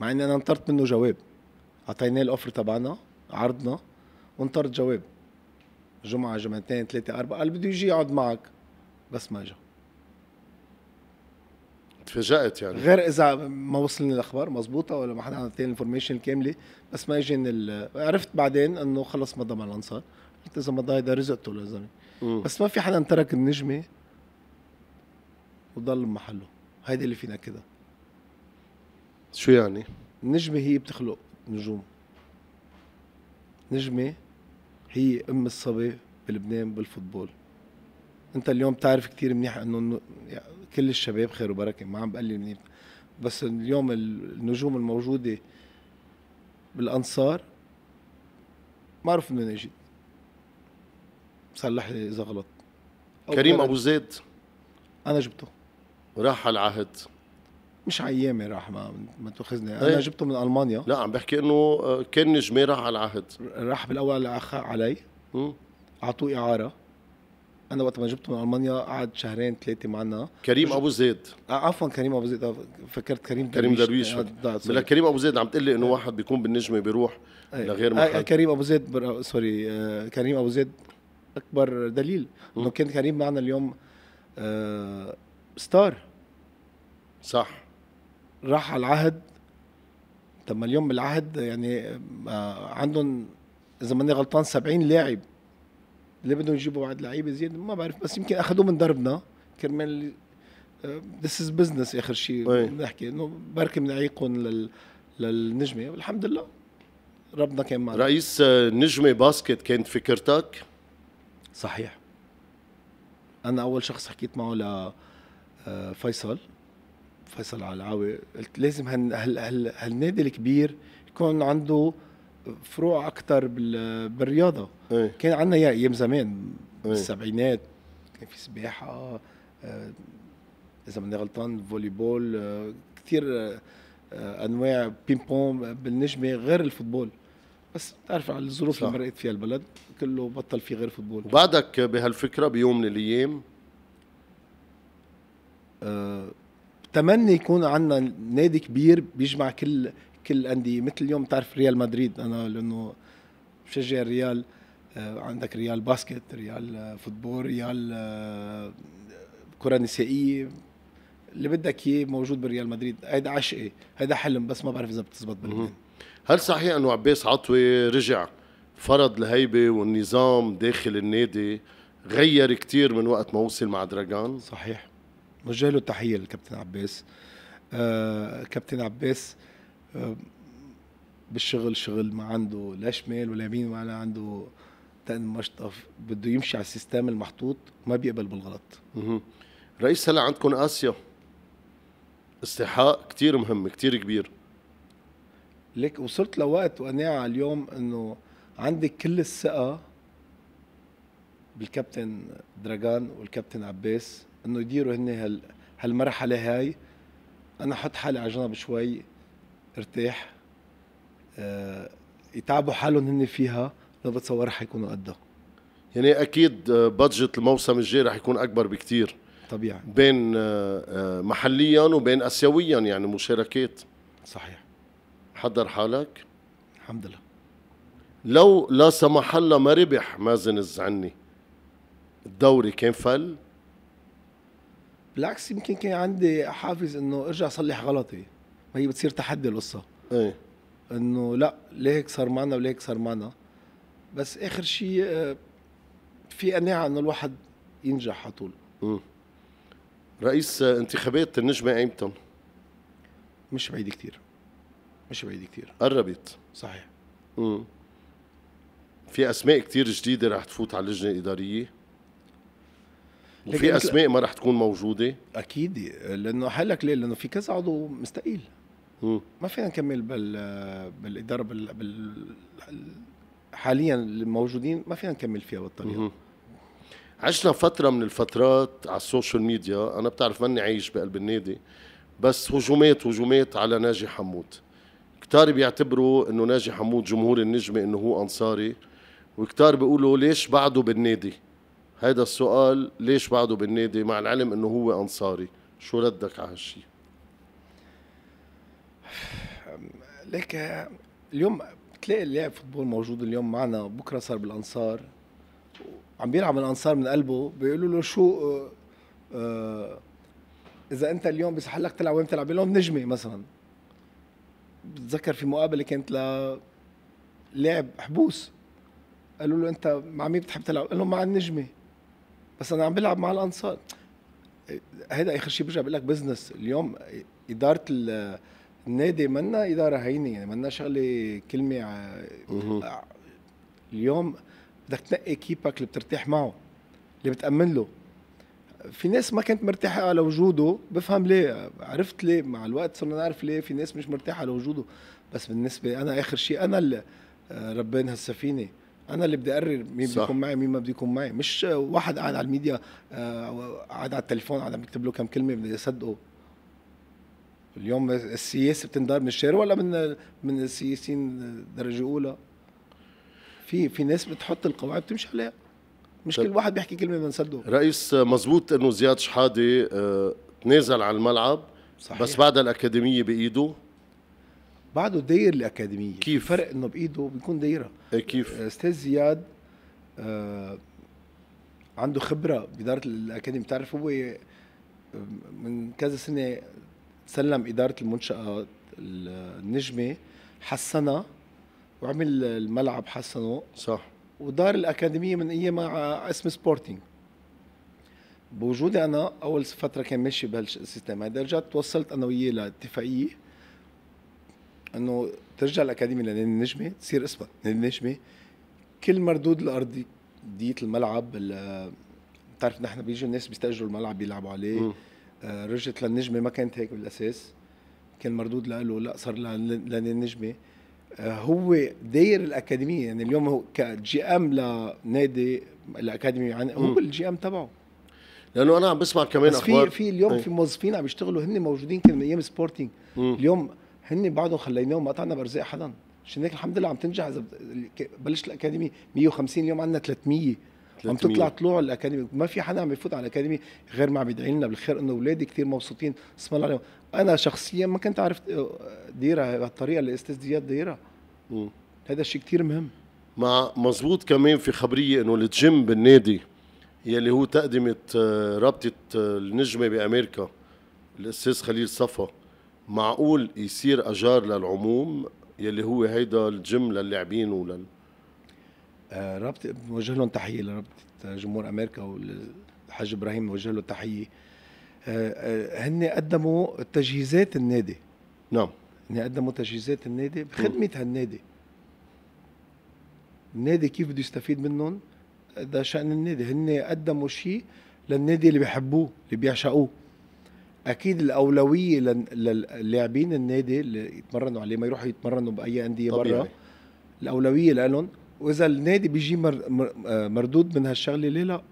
B: مع اني انا انطرت منه جواب اعطيناه الاوفر تبعنا عرضنا وانطرت جواب جمعه جمعتين ثلاثه اربعه قال بده يجي يقعد معك بس ما اجى
A: تفاجأت يعني غير اذا
B: ما وصلني الاخبار مزبوطه ولا ما حدا عطيني الانفورميشن الكامله بس ما يجيني عرفت بعدين انه خلص ما مع الانصار قلت اذا ما هيدا رزقته للزلمه بس ما في حدا ترك النجمه وضل بمحله هيدي اللي فينا كده شو يعني؟ النجمه هي بتخلق نجوم نجمه هي ام الصبي بلبنان بالفوتبول انت اليوم بتعرف كثير منيح انه كل الشباب خير وبركه ما عم بقلل منيح بس اليوم النجوم الموجوده بالانصار ما عرف من اجت صلح لي اذا غلط كريم ابو زيد انا
A: جبته راح على العهد
B: مش عيامي راح ما ما تاخذني انا ايه؟ جبته من المانيا لا عم بحكي انه
A: آه، كان نجمي راح على العهد
B: راح بالاول على علي اعطوه اعاره انا وقت ما جبته من المانيا قعد شهرين ثلاثه معنا كريم ابو زيد آه، عفوا كريم ابو زيد آه، فكرت كريم كريم درويش آه، بلا كريم
A: ابو زيد عم تقول لي انه واحد بيكون بالنجمه
B: بيروح أي. لغير محل كريم ابو زيد بر... سوري كريم ابو زيد اكبر دليل انه كان كريم معنا اليوم ستار صح راح على العهد طب ما اليوم بالعهد يعني عندهم اذا ماني غلطان 70 لاعب اللي بدهم يجيبوا بعد لعيبه زياده ما بعرف بس يمكن اخذوه من دربنا كرمال ذس از بزنس اخر شيء بنحكي انه بركي بنعيقهم لل للنجمه والحمد لله ربنا كان معنا رئيس
A: آه، نجمه باسكت كانت فكرتك؟ صحيح
B: انا اول شخص حكيت معه ل آه، فيصل فيصل على العاوي قلت لازم هالنادي هل... هل... هل... الكبير يكون عنده فروع اكثر بالرياضه ايه. كان عندنا ايام زمان ايه. بالسبعينات كان في سباحه آه، اذا ماني غلطان فولي بول آه، كثير آه، انواع بين بون بالنجمه غير الفوتبول بس بتعرف على الظروف اللي مرقت فيها البلد كله بطل في غير فوتبول وبعدك
A: بهالفكره بيوم من الايام
B: أه تمني يكون عندنا نادي كبير بيجمع كل كل الانديه مثل اليوم تعرف ريال مدريد انا لانه بشجع الريال آه، عندك ريال باسكت ريال آه، فوتبول ريال آه، كره نسائيه اللي بدك اياه موجود بريال مدريد هيدا عشقي هيدا حلم بس ما بعرف اذا بتزبط باللبنان هل صحيح انه
A: عباس عطوي رجع فرض الهيبه والنظام داخل النادي غير كتير من وقت ما وصل مع دراجان صحيح
B: وجه له تحيه للكابتن عباس آه كابتن عباس بالشغل شغل ما عنده لا شمال ولا يمين ولا عنده تقدم مشطف بده يمشي على السيستم المحطوط ما بيقبل بالغلط
A: رئيس هلا عندكم اسيا استحقاق كتير مهم كتير كبير
B: لك وصلت لوقت وقناعة اليوم انه عندك كل الثقة بالكابتن دراجان والكابتن عباس انه يديروا هن هال هالمرحلة هاي انا حط حالي على جنب شوي ترتاح آه، يتعبوا حالهم هن فيها ما بتصور رح يكونوا قدها يعني اكيد
A: بادجت آه، الموسم الجاي رح يكون اكبر بكتير طبيعي بين آه، محليا وبين اسيويا يعني مشاركات صحيح حضر حالك الحمد لله لو لا سمح الله ما ربح مازن الزعني
B: الدوري كان فل بالعكس يمكن كان عندي حافز انه ارجع صلح غلطي ما هي بتصير تحدي القصه ايه انه لا ليه هيك صار معنا وليه هيك صار معنا بس اخر شيء آه، في قناعه انه الواحد ينجح على طول
A: رئيس انتخابات النجمه ايمتى؟
B: مش بعيد كتير مش بعيد كتير قربت صحيح
A: امم في اسماء كتير جديده رح تفوت على اللجنه الاداريه وفي اسماء
B: ما رح تكون موجوده اكيد لانه حلك ليه لانه في كذا عضو مستقيل ما فينا نكمل بال بالاداره بال, بال حاليا الموجودين ما فينا نكمل فيها بالطريقه
A: عشنا فترة من الفترات على السوشيال ميديا أنا بتعرف ماني عايش بقلب النادي بس هجومات هجومات على ناجي حمود كتار بيعتبروا انه ناجي حمود جمهور النجمة انه هو انصاري وكتار بيقولوا ليش بعده بالنادي هذا السؤال ليش بعده بالنادي مع العلم انه هو انصاري شو ردك على هالشيء
B: لك اليوم تلاقي اللاعب فوتبول موجود اليوم معنا بكره صار بالانصار عم بيلعب الانصار من قلبه بيقولوا له شو آه آه اذا انت اليوم بيصح لك تلعب وين بتلعب لهم نجمه مثلا بتذكر في مقابله كانت ل لاعب حبوس قالوا له انت مع مين بتحب تلعب؟ قال لهم مع النجمه بس انا عم بلعب مع الانصار هذا إيه، اخر شيء برجع بقول لك بزنس اليوم اداره النادي منا اداره هينه يعني منا شغله كلمه ع... آه، آه، اليوم بدك تنقي كيبك اللي بترتاح معه اللي بتامن له في ناس ما كانت مرتاحة على وجوده بفهم ليه عرفت ليه مع الوقت صرنا نعرف ليه في ناس مش مرتاحة على وجوده بس بالنسبة أنا آخر شيء أنا اللي آه، ربان هالسفينة أنا اللي بدي أقرر مين بده يكون معي مين ما بده يكون معي مش واحد قاعد على الميديا قاعد على التليفون قاعد عم يكتب له كم كلمة بدي أصدقه اليوم السياسه بتندار من الشارع ولا من من السياسيين درجه اولى في في ناس بتحط القواعد بتمشي عليها مش كل واحد بيحكي كلمه من
A: رئيس مزبوط انه زياد شحاده آه، تنازل عن الملعب صحيح. بس بعد الاكاديميه بايده
B: بعده داير الاكاديميه كيف الفرق انه بايده بيكون دايرها إيه، كيف آه، استاذ زياد آه، عنده خبره باداره الاكاديميه بتعرف هو من كذا سنه سلم اداره المنشاه النجمه حسنها وعمل الملعب حسنه صح ودار الاكاديميه من ايامها اسم سبورتينج بوجودي انا اول فتره كان ماشي بهالسيستم هذا رجعت توصلت انا وياه لاتفاقيه انه ترجع الاكاديميه لنادي النجمه تصير اسمها نادي النجمه كل مردود الارضي ديت الملعب بتعرف نحن بيجوا الناس بيستاجروا الملعب بيلعبوا عليه م. آه، رجعت للنجمه ما كانت هيك بالاساس كان مردود له لا صار للنجمه آه، هو داير الاكاديميه يعني اليوم هو كجي ام لنادي الاكاديمي يعني هو الجي ام تبعه لانه انا عم بسمع كمان بس اخبار في في اليوم إيه. في موظفين عم يشتغلوا هن موجودين كان من ايام سبورتينج اليوم هن بعدهم خليناهم ما قطعنا بارزاق حدا عشان هيك الحمد لله عم تنجح اذا بلشت الاكاديمي 150 اليوم عندنا 300 عم تطلع طلوع الاكاديمي ما في حدا عم يفوت على الاكاديمي غير ما عم يدعي لنا بالخير انه اولادي كثير مبسوطين اسم الله عليهم انا شخصيا ما كنت عرفت أه، ديرها بالطريقه اللي استاذ دياب ديرها هذا الشيء كثير مهم
A: مع مزبوط كمان في خبريه انه الجيم بالنادي يلي هو تقدمه أه، رابطه أه، النجمه بامريكا الاستاذ خليل صفا معقول يصير اجار للعموم يلي هو هيدا الجيم
B: للاعبين ولل آه، رابطة بوجه لهم تحية لرابطة جمهور أمريكا والحاج إبراهيم بوجه له تحية آه، آه، هن قدموا تجهيزات النادي نعم هن قدموا تجهيزات النادي بخدمة نعم. هالنادي النادي كيف بده يستفيد منهم ده شأن النادي هن قدموا شيء للنادي اللي بيحبوه اللي بيعشقوه اكيد الاولويه للاعبين النادي اللي يتمرنوا عليه ما يروحوا يتمرنوا باي انديه برا الاولويه لهم واذا النادي بيجي مردود من هالشغله ليه لا؟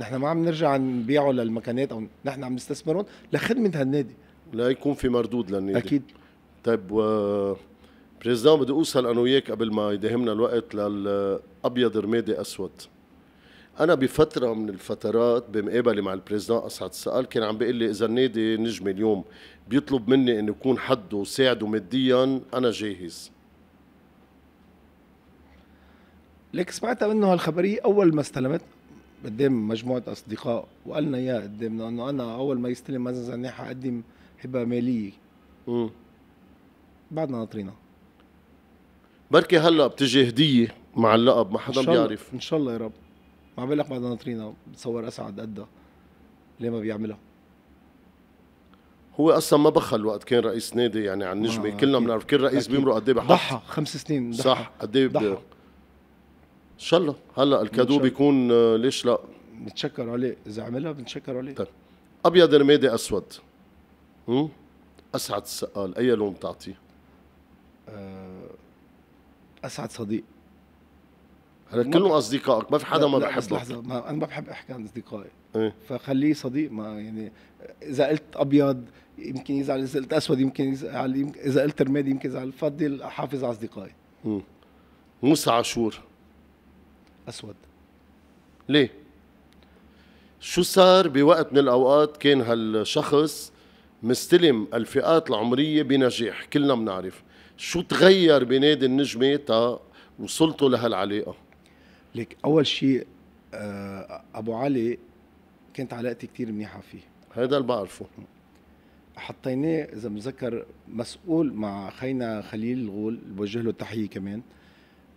B: نحن ما عم نرجع نبيعه للمكانات او نحن عم نستثمرهم لخدمه هالنادي لا يكون في مردود للنادي اكيد طيب و بريزدان بدي اوصل
A: انا وياك قبل ما يدهمنا الوقت للابيض رمادي اسود انا بفتره من الفترات بمقابله مع البريزدان اسعد السقال كان عم بيقول لي اذا النادي نجم اليوم بيطلب مني اني اكون حده وساعده ماديا انا جاهز
B: لك سمعت منه هالخبرية أول ما استلمت قدام مجموعة أصدقاء وقالنا إياه قدامنا إنه أنا أول ما يستلم مازن زناح أقدم هبة مالية امم بعدنا ناطرينها
A: بركي هلا بتجي هدية مع اللقب ما حدا إن شاء الله- بيعرف
B: إن شاء الله يا رب ما بالك بعدنا ناطرينها بتصور أسعد قدها ليه ما بيعملها
A: هو اصلا ما بخل وقت كان رئيس نادي يعني على النجمه آه، كلنا بنعرف كل رئيس بيمرق قد ايه بحط ضحى
B: خمس سنين ضحى صح
A: قد ايه ان شاء الله هلا الكادو بيكون آه، ليش لا بنتشكر عليه اذا عملها بنتشكر عليه طيب. ابيض رمادي اسود م? اسعد السقال اي لون بتعطيه؟ آه،
B: اسعد صديق هلا كلهم اصدقائك ما في حدا ما بحبه لحظة، ما انا ما بحب احكي عن اصدقائي إيه؟ فخليه صديق ما يعني اذا قلت ابيض يمكن يزعل اذا قلت اسود يمكن يزعل اذا قلت رمادي يمكن يزعل فضل احافظ على اصدقائي
A: موسى عاشور اسود ليه شو صار بوقت من الاوقات كان هالشخص مستلم الفئات العمريه بنجاح كلنا بنعرف شو تغير بنادي النجمه تا وصلتوا لهالعلاقه
B: ليك اول شيء آه، ابو علي كانت علاقتي كتير منيحه فيه هذا اللي بعرفه حطيناه اذا بتذكر مسؤول مع خينا خليل الغول بوجه له تحيه كمان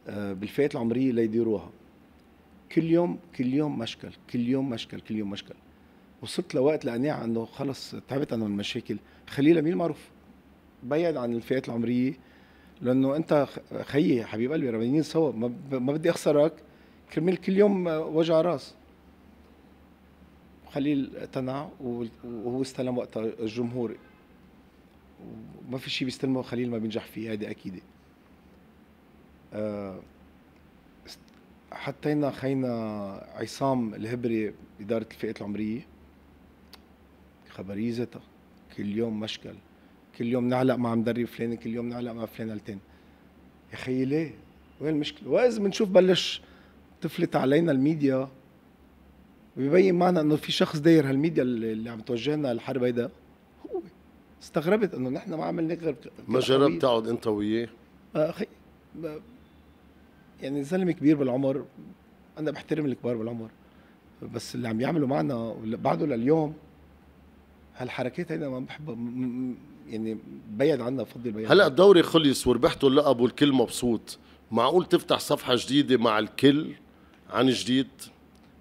B: آه، بالفئات العمريه ليديروها كل يوم كل يوم مشكل كل يوم مشكل كل يوم مشكل وصلت لوقت لقناعة انه خلص تعبت انا من المشاكل خليه لمين معروف بعيد عن الفئات العمريه لانه انت خيي حبيب قلبي ربانيين سوا ما بدي اخسرك كرمال كل يوم وجع راس خليل اقتنع وهو استلم وقتها الجمهور وما في شيء بيستلمه خليل ما بينجح فيه هذه اكيده آه حطينا خينا عصام الهبري بإدارة الفئات العمرية خبريزتها كل يوم مشكل كل يوم نعلق مع مدرب فلان كل يوم نعلق مع فلان التين يا خيي ليه؟ وين المشكلة؟ وإذا بنشوف بلش تفلت علينا الميديا ويبين معنا انه في شخص داير هالميديا اللي عم توجهنا الحرب هيدا هو استغربت انه نحن ما عملنا غير ما جربت
A: تقعد انت وياه؟
B: اخي آه، يعني زلمه كبير بالعمر انا بحترم الكبار بالعمر بس اللي عم يعملوا معنا بعده لليوم هالحركات هيدا ما بحب يعني بيد عنا بفضل بيد هلا الدوري
A: خلص وربحتوا اللقب والكل مبسوط معقول تفتح صفحه جديده مع الكل عن جديد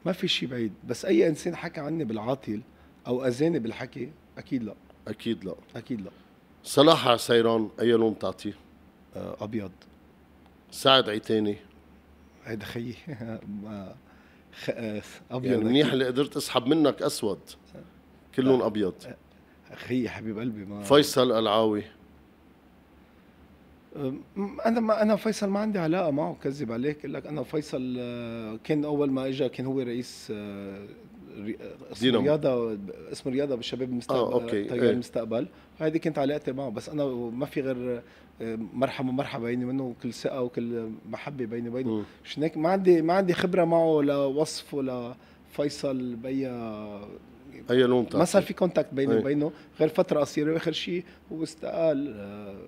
B: ما في شيء بعيد بس اي انسان حكى عني بالعاطل او اذاني بالحكي اكيد لا اكيد لا اكيد لا
A: صلاح سيران اي لون تعطيه آه، ابيض سعد عيتاني عيد خيي
B: ابيض يعني منيح
A: اللي قدرت اسحب منك اسود كلهم ابيض خيي حبيب قلبي ما فيصل العاوي
B: انا ما انا فيصل ما عندي علاقه معه كذب عليك لك انا فيصل آه، كان اول ما اجى كان هو رئيس آه، دينامو رياضه اسم رياضه بالشباب المستقبل آه، أوكي. تيار ايه. المستقبل هذه كانت علاقتي معه بس انا ما في غير آه، مرحبا مرحبا بيني منه وكل ثقه وكل محبه بيني وبينه هيك ما عندي ما عندي خبره معه لوصفه لفيصل بيا
A: اي لون ما صار في كونتاكت بيني وبينه
B: غير فتره قصيره واخر شيء هو استقال آه،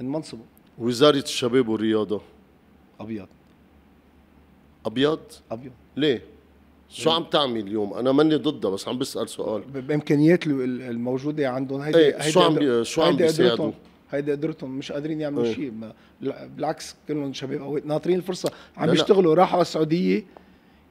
B: من منصبه
A: وزاره الشباب والرياضه ابيض ابيض ابيض ليه شو عم تعمل اليوم؟ انا ماني ضدها بس عم بسال سؤال
B: بامكانيات الموجوده عندهم هيدي ايه شو عم شو عم بيساعدوا؟ هيدي قدرتهم مش قادرين يعملوا ايه. شيء بالعكس كلهم شباب قوي ناطرين الفرصه عم يشتغلوا راحوا على السعوديه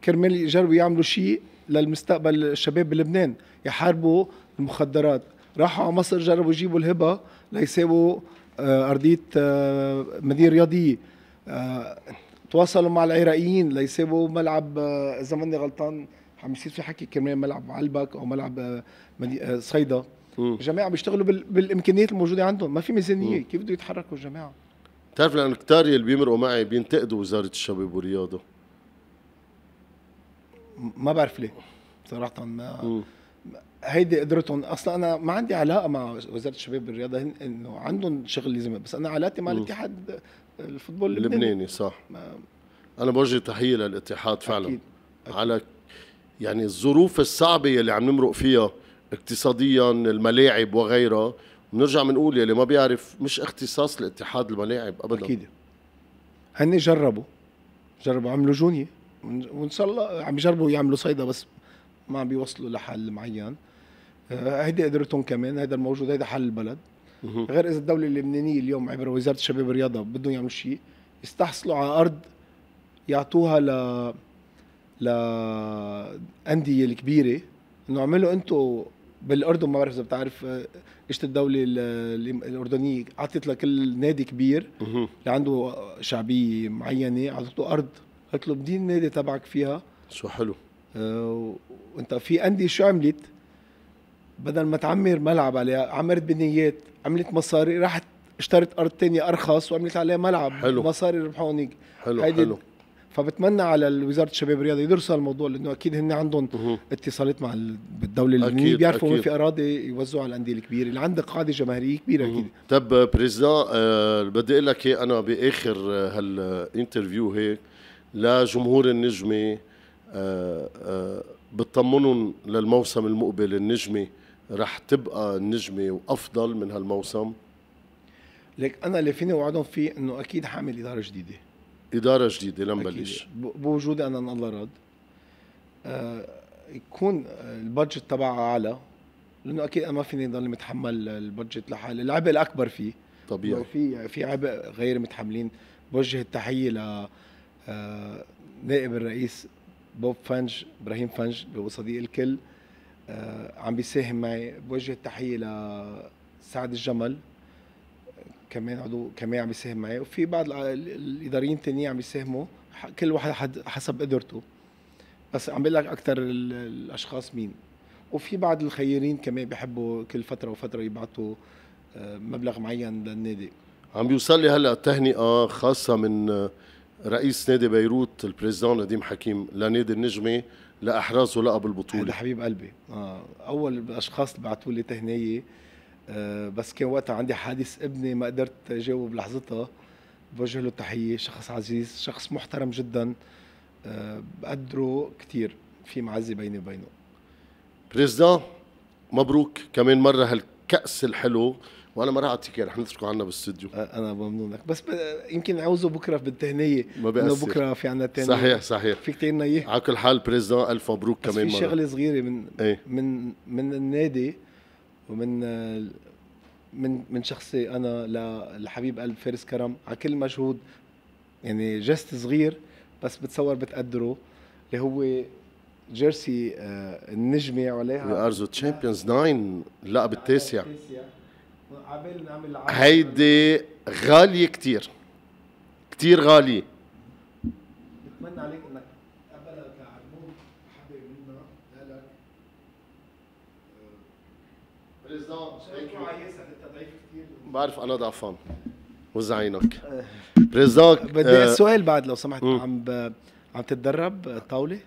B: كرمال يجربوا يعملوا شيء للمستقبل الشباب بلبنان يحاربوا المخدرات راحوا على مصر جربوا يجيبوا الهبه ليساووا آه، ارضيه آه، مدينه رياضيه آه، تواصلوا مع العراقيين ليسيبوا ملعب آه، اذا ماني غلطان عم يصير في حكي كمان ملعب علبك او ملعب آه، آه، صيدا الجماعه بيشتغلوا بالامكانيات الموجوده عندهم ما في ميزانيه كيف بده يتحركوا الجماعه
A: بتعرف لانه كتار اللي بيمرقوا معي بينتقدوا وزاره الشباب والرياضه
B: ما بعرف ليه صراحه ما هيدي قدرتهم اصلا انا ما عندي علاقه مع وزاره الشباب والرياضه انه عندهم شغل لازم بس انا علاقتي مع الاتحاد الفوتبول اللبناني, اللبناني صح ما
A: انا بوجه تحيه للاتحاد فعلا أكيد. أكيد. على يعني الظروف الصعبه يلي عم نمرق فيها اقتصاديا الملاعب وغيرها بنرجع بنقول يلي ما بيعرف مش اختصاص الاتحاد الملاعب ابدا اكيد
B: هن جربوا جربوا عملوا جوني وان شاء الله عم يجربوا يعملوا صيدا بس ما عم بيوصلوا لحل معين آه، هيدي قدرتهم كمان هذا الموجود هذا حل البلد غير اذا الدوله اللبنانيه اليوم عبر وزاره الشباب والرياضه بدهم يعملوا شيء يستحصلوا على ارض يعطوها ل لانديه الكبيره انه اعملوا انتم بالاردن ما بعرف اذا بتعرف اجت آه، الدوله الاردنيه اعطت لكل نادي كبير اللي عنده شعبيه معينه اعطته ارض قالت له بدين النادي تبعك فيها شو حلو آه وانت في انديه شو عملت؟ بدل ما تعمر ملعب عليها عمرت بنيات عملت مصاري راحت اشترت ارض تانية ارخص وعملت عليها ملعب حلو مصاري ربحوا هونيك حلو حلو فبتمنى على وزاره الشباب والرياضه يدرسوا الموضوع لانه اكيد هن عندهم اتصالات مع الدوله اللبنانيه بيعرفوا وين في اراضي يوزعوا على الانديه الكبيره اللي عندها قاعده جماهيريه كبيره اكيد
A: طب آه، بريزدان آه بدي اقول لك إيه، انا باخر آه، هالانترفيو هيك لجمهور النجمه آه آه بتطمنهم للموسم المقبل النجمه رح تبقى نجمه وافضل من هالموسم
B: لك انا اللي فيني اوعدهم فيه انه اكيد حامل اداره جديده
A: اداره جديده لنبلش
B: بوجودي انا ان الله راد آه يكون البادجت تبعها اعلى لانه اكيد انا ما فيني ضل متحمل البادجت لحالي العبء الاكبر فيه طبيعي في في عبء غير متحملين بوجه التحيه ل آه، نائب الرئيس بوب فنج ابراهيم فنج اللي هو صديق الكل آه، عم بيساهم معي بوجه التحيه لسعد الجمل كمان عضو كمان عم بيساهم معي وفي بعض الاداريين التانيين عم بيساهموا كل واحد حسب قدرته بس عم بقول لك اكثر الاشخاص مين وفي بعض الخيرين كمان بيحبوا كل فتره وفتره يبعثوا آه، مبلغ معين للنادي
A: عم بيوصل لي هلا تهنئه خاصه من آه، رئيس نادي بيروت البريزيدان نديم حكيم لنادي النجمه
B: لاحرزه لقى البطوله هذا حبيب قلبي آه. اول الاشخاص بعثوا لي تهنيه آه بس كان وقتها عندي حادث ابني ما قدرت اجاوب لحظتها بوجه له تحيه شخص عزيز شخص محترم جدا آه بقدره كثير في معزه بيني وبينه بريزدان مبروك كمان مره هالكأس
A: الحلو وانا ما راح اعطيك رح نتركه عنا بالاستوديو انا ممنونك
B: بس ب... يمكن عاوزه بكره بالتهنيه ما انه بكره في عنا تهنيه صحيح
A: صحيح فيك تعملنا اياه على كل حال بريزدان الف مبروك كمان في شغله
B: صغيره من ايه؟ من من النادي ومن من من شخصي انا للحبيب قلب فارس كرم على كل مجهود يعني جست صغير بس بتصور بتقدره اللي هو جيرسي آه، النجمه عليها ارزو تشامبيونز 9 لا بالتاسع عبال نعمل
A: هيدي غالية كتير كتير غالية
B: بتمنى عليك انك قبل كعلمون حبيب منا قالك بريزدون شايفه عيسى انت ضعيف كتير
A: بعرف انا ضعفان وزع عينك
B: بريزدون آه. بدي آه. سؤال بعد لو سمحت عم عم تتدرب طاوله؟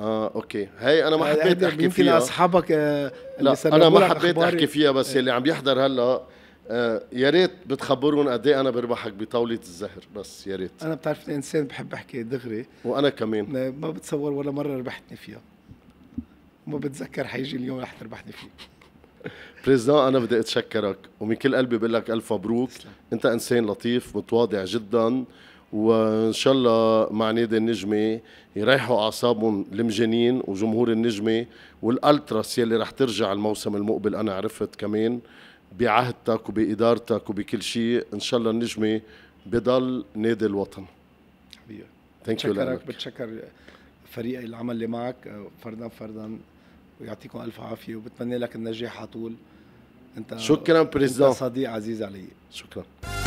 A: اه اوكي هي انا ما آه، حبيت احكي فيها يمكن
B: اصحابك آه لا انا ما حبيت احكي فيها بس
A: يلي عم يحضر هلا آه، يا ريت بتخبرون قد ايه انا بربحك بطاوله الزهر بس يا ريت
B: انا بتعرف الانسان بحب احكي دغري وانا كمان ما بتصور ولا مره ربحتني فيها ما بتذكر حيجي اليوم رح تربحني فيه
A: بريزدان انا بدي اتشكرك ومن كل قلبي بقول لك الف مبروك انت انسان لطيف متواضع جدا وان شاء الله مع نادي النجمه يريحوا اعصابهم المجانين وجمهور النجمه والالتراس يلي رح ترجع الموسم المقبل انا عرفت كمان بعهدتك وبادارتك وبكل شيء ان شاء الله النجمه بضل نادي الوطن
B: حبيبي ثانك يو بتشكر فريق العمل اللي معك فردا فردا ويعطيكم الف عافيه وبتمنى لك النجاح على طول انت شكرا بريزيدون صديق عزيز علي شكرا